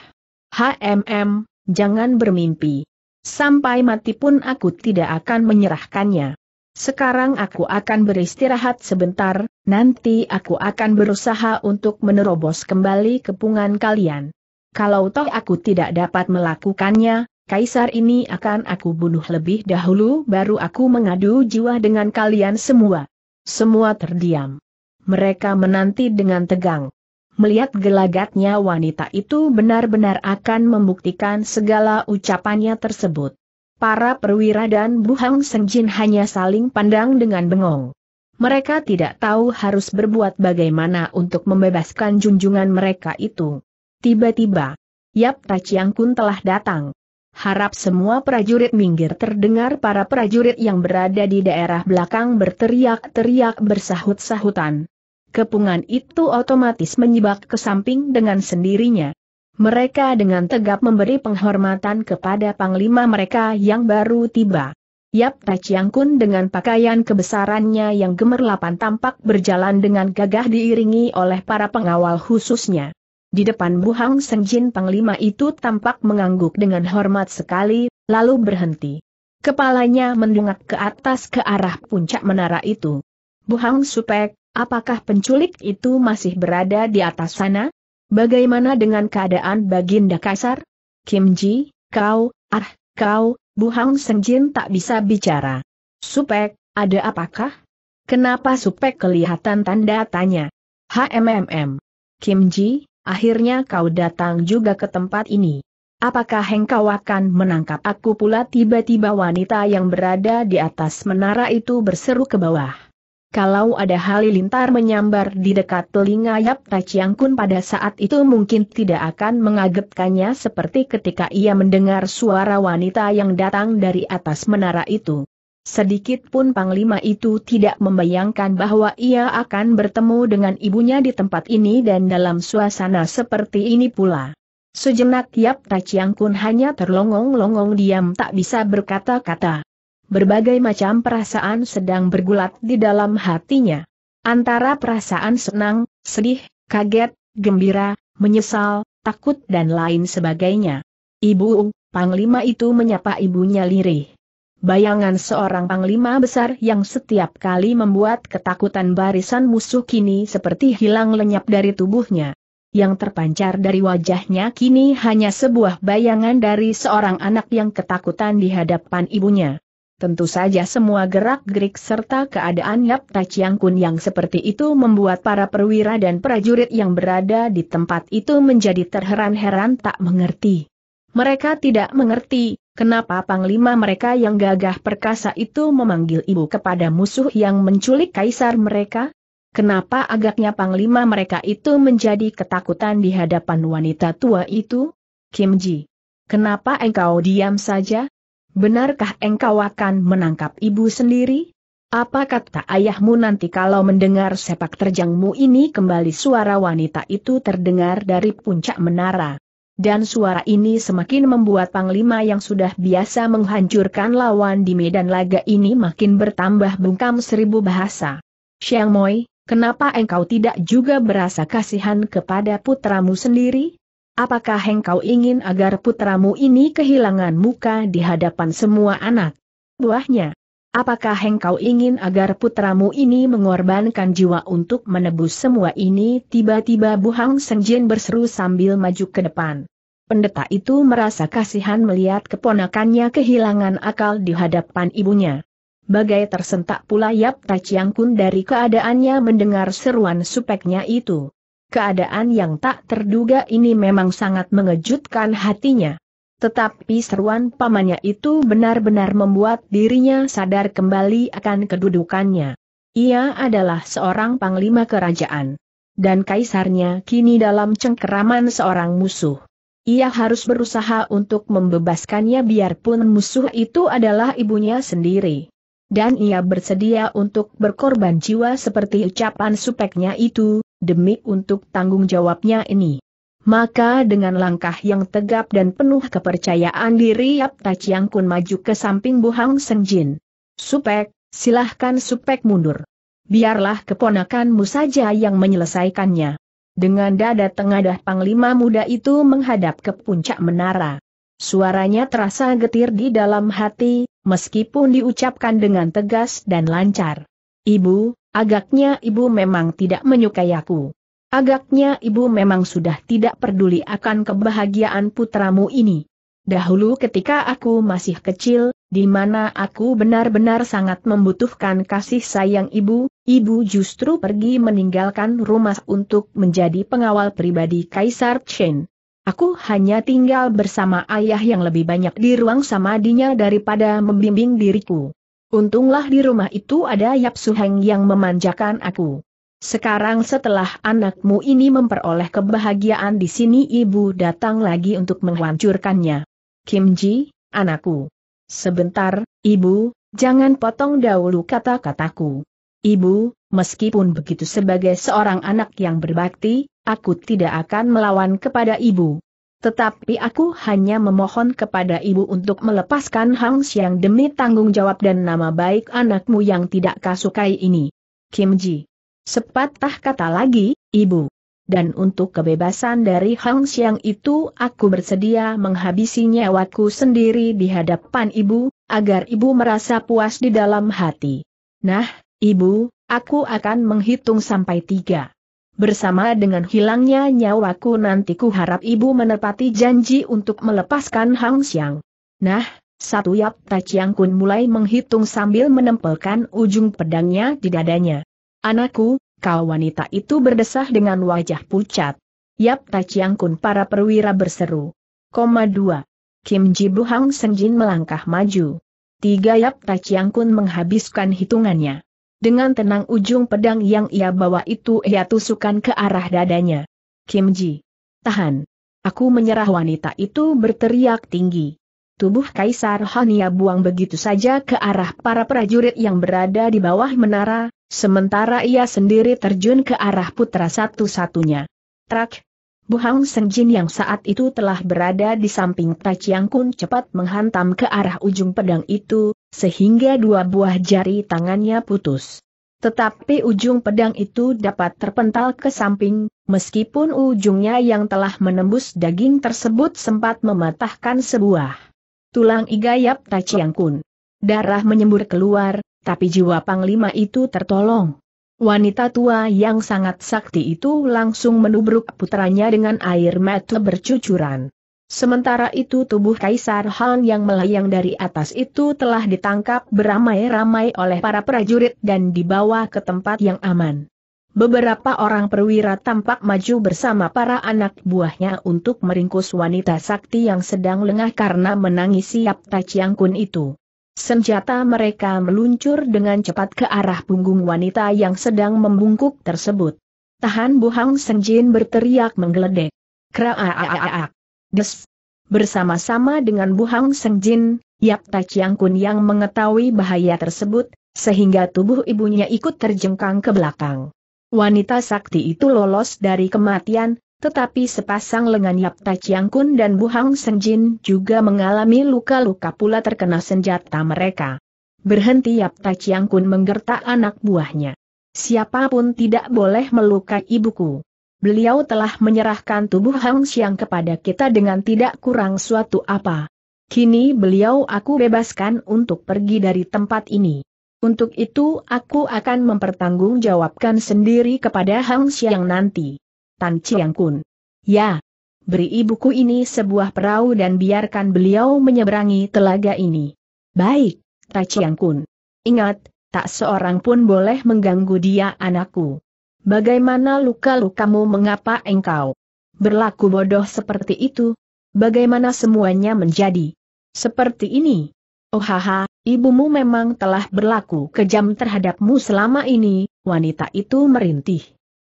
HMM, jangan bermimpi. Sampai mati pun aku tidak akan menyerahkannya. Sekarang aku akan beristirahat sebentar, nanti aku akan berusaha untuk menerobos kembali kepungan kalian. Kalau toh aku tidak dapat melakukannya, Kaisar ini akan aku bunuh lebih dahulu baru aku mengadu jiwa dengan kalian semua. Semua terdiam. Mereka menanti dengan tegang. Melihat gelagatnya wanita itu benar-benar akan membuktikan segala ucapannya tersebut. Para perwira dan Buhang senjin hanya saling pandang dengan bengong. Mereka tidak tahu harus berbuat bagaimana untuk membebaskan junjungan mereka itu. Tiba-tiba, Yap Taciangkun telah datang. Harap semua prajurit minggir terdengar para prajurit yang berada di daerah belakang berteriak-teriak bersahut-sahutan. Kepungan itu otomatis menyibak ke samping dengan sendirinya. Mereka dengan tegap memberi penghormatan kepada panglima mereka yang baru tiba. Yap Tachiang Kun dengan pakaian kebesarannya yang gemerlapan tampak berjalan dengan gagah diiringi oleh para pengawal khususnya. Di depan Bu Hang Sengjin Panglima itu tampak mengangguk dengan hormat sekali, lalu berhenti. Kepalanya mendongak ke atas ke arah puncak menara itu. Bu Hang Supek, apakah penculik itu masih berada di atas sana? Bagaimana dengan keadaan Baginda Kaisar? Kim Ji, kau, ah, kau, Bu Hang Sengjin tak bisa bicara. Supek, ada apakah? Kenapa Supek kelihatan tanda tanya? HMMM. Kim Ji, Akhirnya kau datang juga ke tempat ini. Apakah engkau akan menangkap aku pula tiba-tiba wanita yang berada di atas menara itu berseru ke bawah. Kalau ada halilintar menyambar di dekat telinga Yap Kun pada saat itu mungkin tidak akan mengagetkannya seperti ketika ia mendengar suara wanita yang datang dari atas menara itu. Sedikit pun Panglima itu tidak membayangkan bahwa ia akan bertemu dengan ibunya di tempat ini dan dalam suasana seperti ini pula. Sejenak Tiap Tachiang Kun hanya terlongong-longong diam tak bisa berkata-kata. Berbagai macam perasaan sedang bergulat di dalam hatinya. Antara perasaan senang, sedih, kaget, gembira, menyesal, takut dan lain sebagainya. Ibu, Panglima itu menyapa ibunya lirih. Bayangan seorang panglima besar yang setiap kali membuat ketakutan barisan musuh kini seperti hilang lenyap dari tubuhnya. Yang terpancar dari wajahnya kini hanya sebuah bayangan dari seorang anak yang ketakutan di hadapan ibunya. Tentu saja semua gerak-gerik serta keadaan Yap Taciang Kun yang seperti itu membuat para perwira dan prajurit yang berada di tempat itu menjadi terheran-heran tak mengerti. Mereka tidak mengerti, Kenapa panglima mereka yang gagah perkasa itu memanggil ibu kepada musuh yang menculik kaisar mereka? Kenapa agaknya panglima mereka itu menjadi ketakutan di hadapan wanita tua itu? Kim Ji. Kenapa engkau diam saja? Benarkah engkau akan menangkap ibu sendiri? Apa kata ayahmu nanti kalau mendengar sepak terjangmu ini kembali suara wanita itu terdengar dari puncak menara? Dan suara ini semakin membuat Panglima yang sudah biasa menghancurkan lawan di medan laga ini makin bertambah bungkam seribu bahasa. Xiang Moi, kenapa engkau tidak juga berasa kasihan kepada putramu sendiri? Apakah engkau ingin agar putramu ini kehilangan muka di hadapan semua anak buahnya? Apakah engkau ingin agar putramu ini mengorbankan jiwa untuk menebus semua ini? Tiba-tiba Bu Buhang Senjin berseru sambil maju ke depan. Pendeta itu merasa kasihan melihat keponakannya kehilangan akal di hadapan ibunya. Bagai tersentak pula Yap Tachiang Kun dari keadaannya mendengar seruan supeknya itu. Keadaan yang tak terduga ini memang sangat mengejutkan hatinya. Tetapi seruan pamannya itu benar-benar membuat dirinya sadar kembali akan kedudukannya. Ia adalah seorang panglima kerajaan. Dan kaisarnya kini dalam cengkeraman seorang musuh. Ia harus berusaha untuk membebaskannya biarpun musuh itu adalah ibunya sendiri. Dan ia bersedia untuk berkorban jiwa seperti ucapan supeknya itu, demi untuk tanggung jawabnya ini. Maka dengan langkah yang tegap dan penuh kepercayaan diri Yap Tachiang Kun maju ke samping Bu Hang Senjin. Supek, silahkan Supek mundur. Biarlah keponakanmu saja yang menyelesaikannya. Dengan dada tengadah panglima muda itu menghadap ke puncak menara. Suaranya terasa getir di dalam hati, meskipun diucapkan dengan tegas dan lancar. Ibu, agaknya ibu memang tidak menyukai aku. Agaknya ibu memang sudah tidak peduli akan kebahagiaan putramu ini. Dahulu ketika aku masih kecil, di mana aku benar-benar sangat membutuhkan kasih sayang ibu, ibu justru pergi meninggalkan rumah untuk menjadi pengawal pribadi Kaisar Chen. Aku hanya tinggal bersama ayah yang lebih banyak di ruang samadinya daripada membimbing diriku. Untunglah di rumah itu ada Yap Suheng yang memanjakan aku. Sekarang setelah anakmu ini memperoleh kebahagiaan di sini ibu datang lagi untuk menghancurkannya. Kim Ji, anakku. Sebentar, ibu, jangan potong dahulu kata-kataku. Ibu, meskipun begitu sebagai seorang anak yang berbakti, aku tidak akan melawan kepada ibu. Tetapi aku hanya memohon kepada ibu untuk melepaskan Hang Xiang demi tanggung jawab dan nama baik anakmu yang tidak kasukai ini. Kim Ji. Sepatah kata lagi, Ibu. Dan untuk kebebasan dari Hang Xiang itu aku bersedia menghabisi nyawaku sendiri di hadapan Ibu, agar Ibu merasa puas di dalam hati. Nah, Ibu, aku akan menghitung sampai tiga. Bersama dengan hilangnya nyawaku nanti ku harap ibu menepati janji untuk melepaskan Hang Xiang. Nah, satu Yap Ta Chiang Kun mulai menghitung sambil menempelkan ujung pedangnya di dadanya. Anakku, kau wanita itu berdesah dengan wajah pucat. Yap Tachiangkun, para perwira berseru. Koma 2. Kim Ji Buhang Senjin melangkah maju. Tiga Yap Tachiangkun menghabiskan hitungannya. Dengan tenang ujung pedang yang ia bawa itu ia tusukan ke arah dadanya. Kim Ji. Tahan. Aku menyerah wanita itu berteriak tinggi. Tubuh Kaisar Hania buang begitu saja ke arah para prajurit yang berada di bawah menara, Sementara ia sendiri terjun ke arah putra satu-satunya. Trak! Bu Hang Sengjin yang saat itu telah berada di samping Tai Kun cepat menghantam ke arah ujung pedang itu, sehingga dua buah jari tangannya putus. Tetapi ujung pedang itu dapat terpental ke samping, meskipun ujungnya yang telah menembus daging tersebut sempat mematahkan sebuah tulang igayap Tai Chiang Kun. Darah menyembur keluar, tapi jiwa panglima itu tertolong. Wanita tua yang sangat sakti itu langsung menubruk putranya dengan air mata bercucuran. Sementara itu tubuh Kaisar Han yang melayang dari atas itu telah ditangkap beramai-ramai oleh para prajurit dan dibawa ke tempat yang aman. Beberapa orang perwira tampak maju bersama para anak buahnya untuk meringkus wanita sakti yang sedang lengah karena menangis siap Chiang Kun itu. Senjata mereka meluncur dengan cepat ke arah punggung wanita yang sedang membungkuk tersebut. Tahan Buhang Senjin berteriak menggeledek. Kraaaaak. Des. Bersama-sama dengan Buhang Senjin, Yap Tachiang Kun yang mengetahui bahaya tersebut, sehingga tubuh ibunya ikut terjengkang ke belakang. Wanita sakti itu lolos dari kematian, tetapi sepasang lengan Yap Ta Kun dan Bu Hang Seng juga mengalami luka-luka pula terkena senjata mereka. Berhenti Yap Ta Kun menggertak anak buahnya. Siapapun tidak boleh melukai ibuku. Beliau telah menyerahkan tubuh Hang Xiang kepada kita dengan tidak kurang suatu apa. Kini beliau aku bebaskan untuk pergi dari tempat ini. Untuk itu aku akan mempertanggungjawabkan sendiri kepada Hang Xiang nanti. Tan Chiang Kun. Ya, beri ibuku ini sebuah perahu dan biarkan beliau menyeberangi telaga ini. Baik, Tan Chiang Kun. Ingat, tak seorang pun boleh mengganggu dia anakku. Bagaimana luka-lukamu mengapa engkau berlaku bodoh seperti itu? Bagaimana semuanya menjadi seperti ini? Oh haha, ibumu memang telah berlaku kejam terhadapmu selama ini, wanita itu merintih.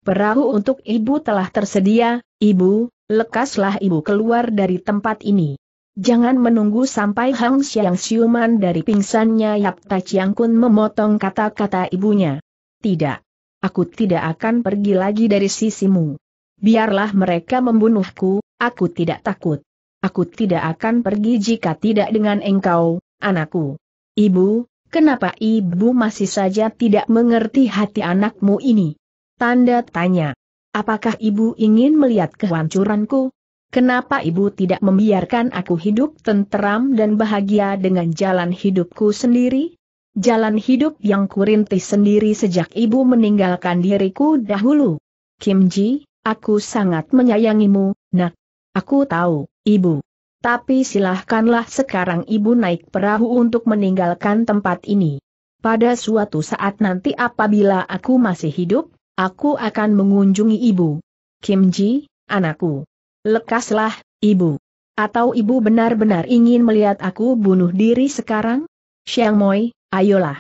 Perahu untuk ibu telah tersedia, ibu, lekaslah ibu keluar dari tempat ini. Jangan menunggu sampai Hang Xiang siuman dari pingsannya Yap Ta Kun memotong kata-kata ibunya. Tidak. Aku tidak akan pergi lagi dari sisimu. Biarlah mereka membunuhku, aku tidak takut. Aku tidak akan pergi jika tidak dengan engkau, anakku. Ibu, kenapa ibu masih saja tidak mengerti hati anakmu ini? Tanda tanya. Apakah ibu ingin melihat kehancuranku? Kenapa ibu tidak membiarkan aku hidup tenteram dan bahagia dengan jalan hidupku sendiri? Jalan hidup yang kurintis sendiri sejak ibu meninggalkan diriku dahulu. Kim Ji, aku sangat menyayangimu, nak. Aku tahu, ibu. Tapi silahkanlah sekarang ibu naik perahu untuk meninggalkan tempat ini. Pada suatu saat nanti apabila aku masih hidup, Aku akan mengunjungi ibu. Kim Ji, anakku. Lekaslah, ibu. Atau ibu benar-benar ingin melihat aku bunuh diri sekarang? Xiang Moi, ayolah.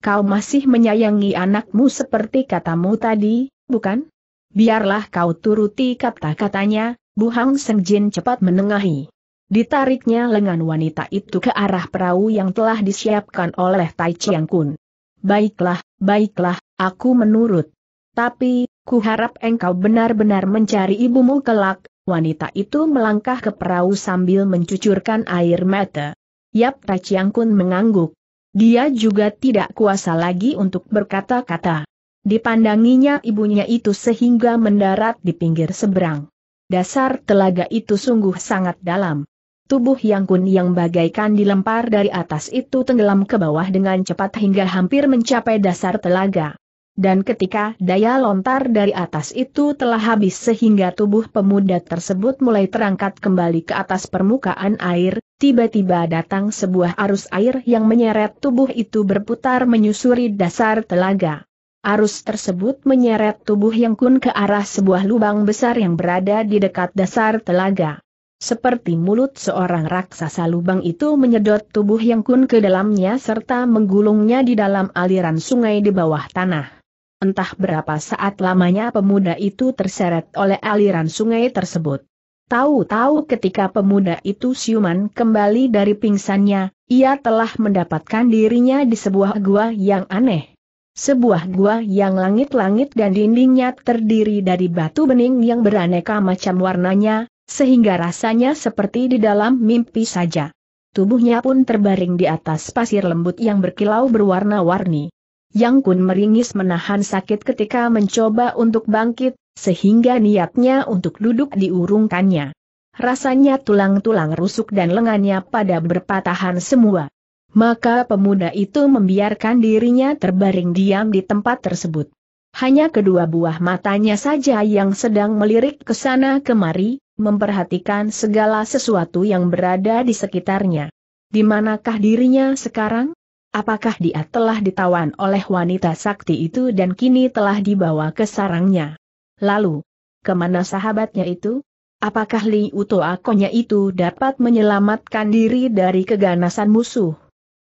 Kau masih menyayangi anakmu seperti katamu tadi, bukan? Biarlah kau turuti kata-katanya, Bu Hang Seng cepat menengahi. Ditariknya lengan wanita itu ke arah perahu yang telah disiapkan oleh Tai Chiang Kun. Baiklah, baiklah, aku menurut. Tapi, kuharap engkau benar-benar mencari ibumu kelak, wanita itu melangkah ke perahu sambil mencucurkan air mata. Yap Taciang Kun mengangguk. Dia juga tidak kuasa lagi untuk berkata-kata. Dipandanginya ibunya itu sehingga mendarat di pinggir seberang. Dasar telaga itu sungguh sangat dalam. Tubuh Yang Kun yang bagaikan dilempar dari atas itu tenggelam ke bawah dengan cepat hingga hampir mencapai dasar telaga. Dan ketika daya lontar dari atas itu telah habis sehingga tubuh pemuda tersebut mulai terangkat kembali ke atas permukaan air, tiba-tiba datang sebuah arus air yang menyeret tubuh itu berputar menyusuri dasar telaga. Arus tersebut menyeret tubuh yang kun ke arah sebuah lubang besar yang berada di dekat dasar telaga. Seperti mulut seorang raksasa lubang itu menyedot tubuh yang kun ke dalamnya serta menggulungnya di dalam aliran sungai di bawah tanah. Entah berapa saat lamanya pemuda itu terseret oleh aliran sungai tersebut. Tahu-tahu ketika pemuda itu siuman kembali dari pingsannya, ia telah mendapatkan dirinya di sebuah gua yang aneh. Sebuah gua yang langit-langit dan dindingnya terdiri dari batu bening yang beraneka macam warnanya, sehingga rasanya seperti di dalam mimpi saja. Tubuhnya pun terbaring di atas pasir lembut yang berkilau berwarna-warni. Yang Kun meringis menahan sakit ketika mencoba untuk bangkit, sehingga niatnya untuk duduk diurungkannya. Rasanya tulang-tulang rusuk dan lengannya pada berpatahan semua. Maka pemuda itu membiarkan dirinya terbaring diam di tempat tersebut. Hanya kedua buah matanya saja yang sedang melirik ke sana kemari, memperhatikan segala sesuatu yang berada di sekitarnya. Di manakah dirinya sekarang? Apakah dia telah ditawan oleh wanita sakti itu dan kini telah dibawa ke sarangnya? Lalu, kemana sahabatnya itu? Apakah Li Uto Akonya itu dapat menyelamatkan diri dari keganasan musuh?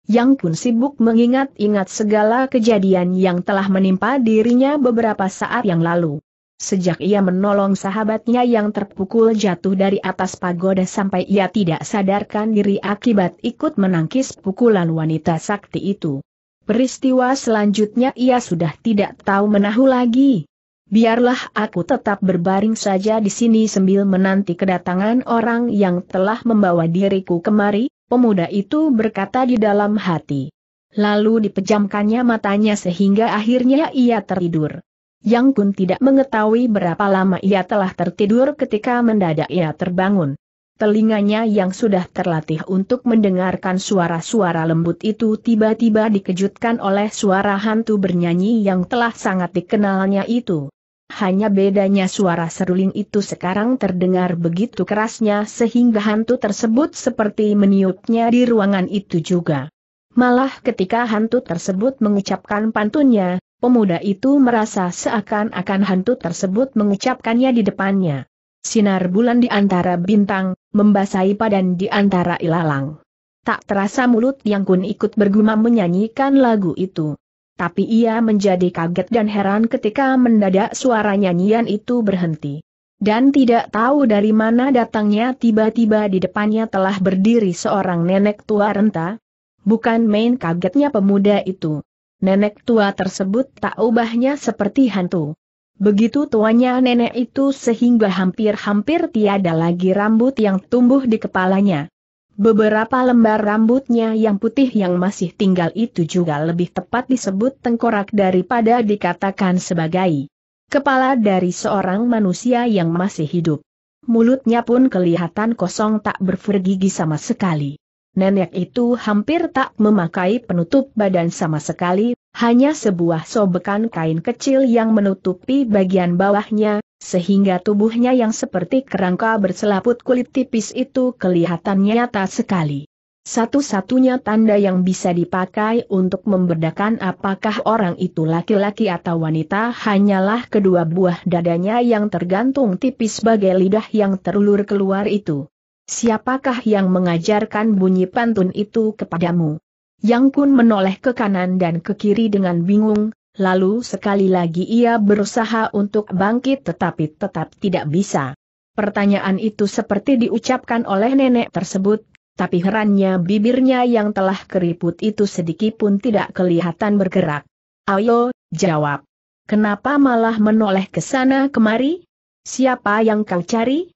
Yang pun sibuk mengingat-ingat segala kejadian yang telah menimpa dirinya beberapa saat yang lalu. Sejak ia menolong sahabatnya yang terpukul jatuh dari atas pagoda sampai ia tidak sadarkan diri akibat ikut menangkis pukulan wanita sakti itu. Peristiwa selanjutnya ia sudah tidak tahu menahu lagi. Biarlah aku tetap berbaring saja di sini sambil menanti kedatangan orang yang telah membawa diriku kemari, pemuda itu berkata di dalam hati. Lalu dipejamkannya matanya sehingga akhirnya ia tertidur. Yang Kun tidak mengetahui berapa lama ia telah tertidur ketika mendadak ia terbangun. Telinganya yang sudah terlatih untuk mendengarkan suara-suara lembut itu tiba-tiba dikejutkan oleh suara hantu bernyanyi yang telah sangat dikenalnya itu. Hanya bedanya suara seruling itu sekarang terdengar begitu kerasnya sehingga hantu tersebut seperti meniupnya di ruangan itu juga. Malah ketika hantu tersebut mengucapkan pantunnya, Pemuda itu merasa seakan-akan hantu tersebut mengucapkannya di depannya. Sinar bulan di antara bintang, membasahi padan di antara ilalang. Tak terasa mulut yang kun ikut bergumam menyanyikan lagu itu. Tapi ia menjadi kaget dan heran ketika mendadak suara nyanyian itu berhenti dan tidak tahu dari mana datangnya tiba-tiba di depannya telah berdiri seorang nenek tua renta. Bukan main kagetnya pemuda itu nenek tua tersebut tak ubahnya seperti hantu. Begitu tuanya nenek itu sehingga hampir-hampir tiada lagi rambut yang tumbuh di kepalanya. Beberapa lembar rambutnya yang putih yang masih tinggal itu juga lebih tepat disebut tengkorak daripada dikatakan sebagai kepala dari seorang manusia yang masih hidup. Mulutnya pun kelihatan kosong tak bergergigi sama sekali nenek itu hampir tak memakai penutup badan sama sekali, hanya sebuah sobekan kain kecil yang menutupi bagian bawahnya, sehingga tubuhnya yang seperti kerangka berselaput kulit tipis itu kelihatan nyata sekali. Satu-satunya tanda yang bisa dipakai untuk membedakan apakah orang itu laki-laki atau wanita hanyalah kedua buah dadanya yang tergantung tipis bagai lidah yang terulur keluar itu. Siapakah yang mengajarkan bunyi pantun itu kepadamu? Yang Kun menoleh ke kanan dan ke kiri dengan bingung, lalu sekali lagi ia berusaha untuk bangkit tetapi tetap tidak bisa. Pertanyaan itu seperti diucapkan oleh nenek tersebut, tapi herannya bibirnya yang telah keriput itu sedikit pun tidak kelihatan bergerak. Ayo, jawab. Kenapa malah menoleh ke sana kemari? Siapa yang kau cari?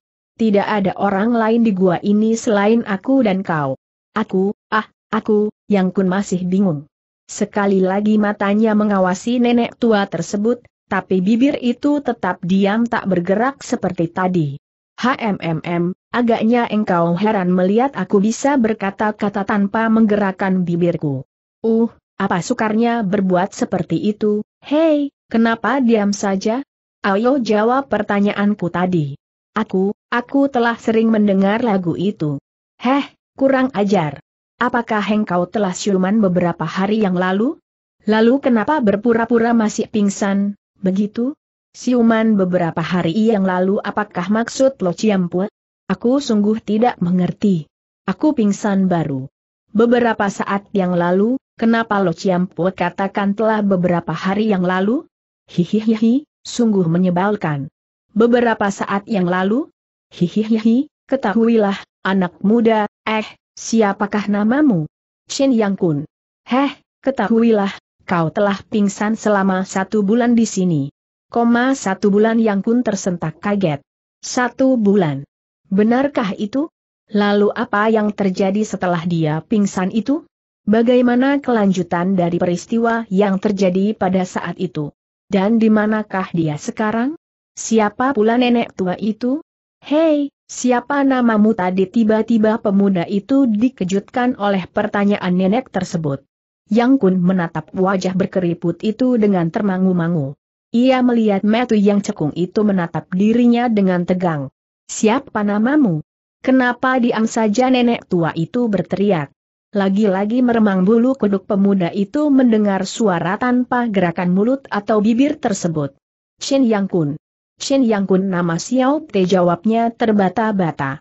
tidak ada orang lain di gua ini selain aku dan kau. Aku, ah, aku, yang kun masih bingung. Sekali lagi matanya mengawasi nenek tua tersebut, tapi bibir itu tetap diam tak bergerak seperti tadi. HMMM, agaknya engkau heran melihat aku bisa berkata-kata tanpa menggerakkan bibirku. Uh, apa sukarnya berbuat seperti itu, hei, kenapa diam saja? Ayo jawab pertanyaanku tadi. Aku, aku telah sering mendengar lagu itu. Heh, kurang ajar. Apakah engkau telah siuman beberapa hari yang lalu? Lalu kenapa berpura-pura masih pingsan, begitu? Siuman beberapa hari yang lalu apakah maksud Lo ciampu? Aku sungguh tidak mengerti. Aku pingsan baru. Beberapa saat yang lalu, kenapa Lo ciampu katakan telah beberapa hari yang lalu? Hihihi, sungguh menyebalkan beberapa saat yang lalu? Hihihihi, ketahuilah, anak muda, eh, siapakah namamu? Shin Yang Kun. Heh, ketahuilah, kau telah pingsan selama satu bulan di sini. Koma satu bulan Yang Kun tersentak kaget. Satu bulan. Benarkah itu? Lalu apa yang terjadi setelah dia pingsan itu? Bagaimana kelanjutan dari peristiwa yang terjadi pada saat itu? Dan di manakah dia sekarang? Siapa pula nenek tua itu? Hei, siapa namamu tadi? Tiba-tiba pemuda itu dikejutkan oleh pertanyaan nenek tersebut. Yang Kun menatap wajah berkeriput itu dengan termangu-mangu. Ia melihat metu yang cekung itu menatap dirinya dengan tegang. Siapa namamu? Kenapa diam saja nenek tua itu berteriak? Lagi-lagi meremang bulu kuduk pemuda itu mendengar suara tanpa gerakan mulut atau bibir tersebut. Chen Yang Kun. Yang Kun nama Xiao Te jawabnya terbata-bata.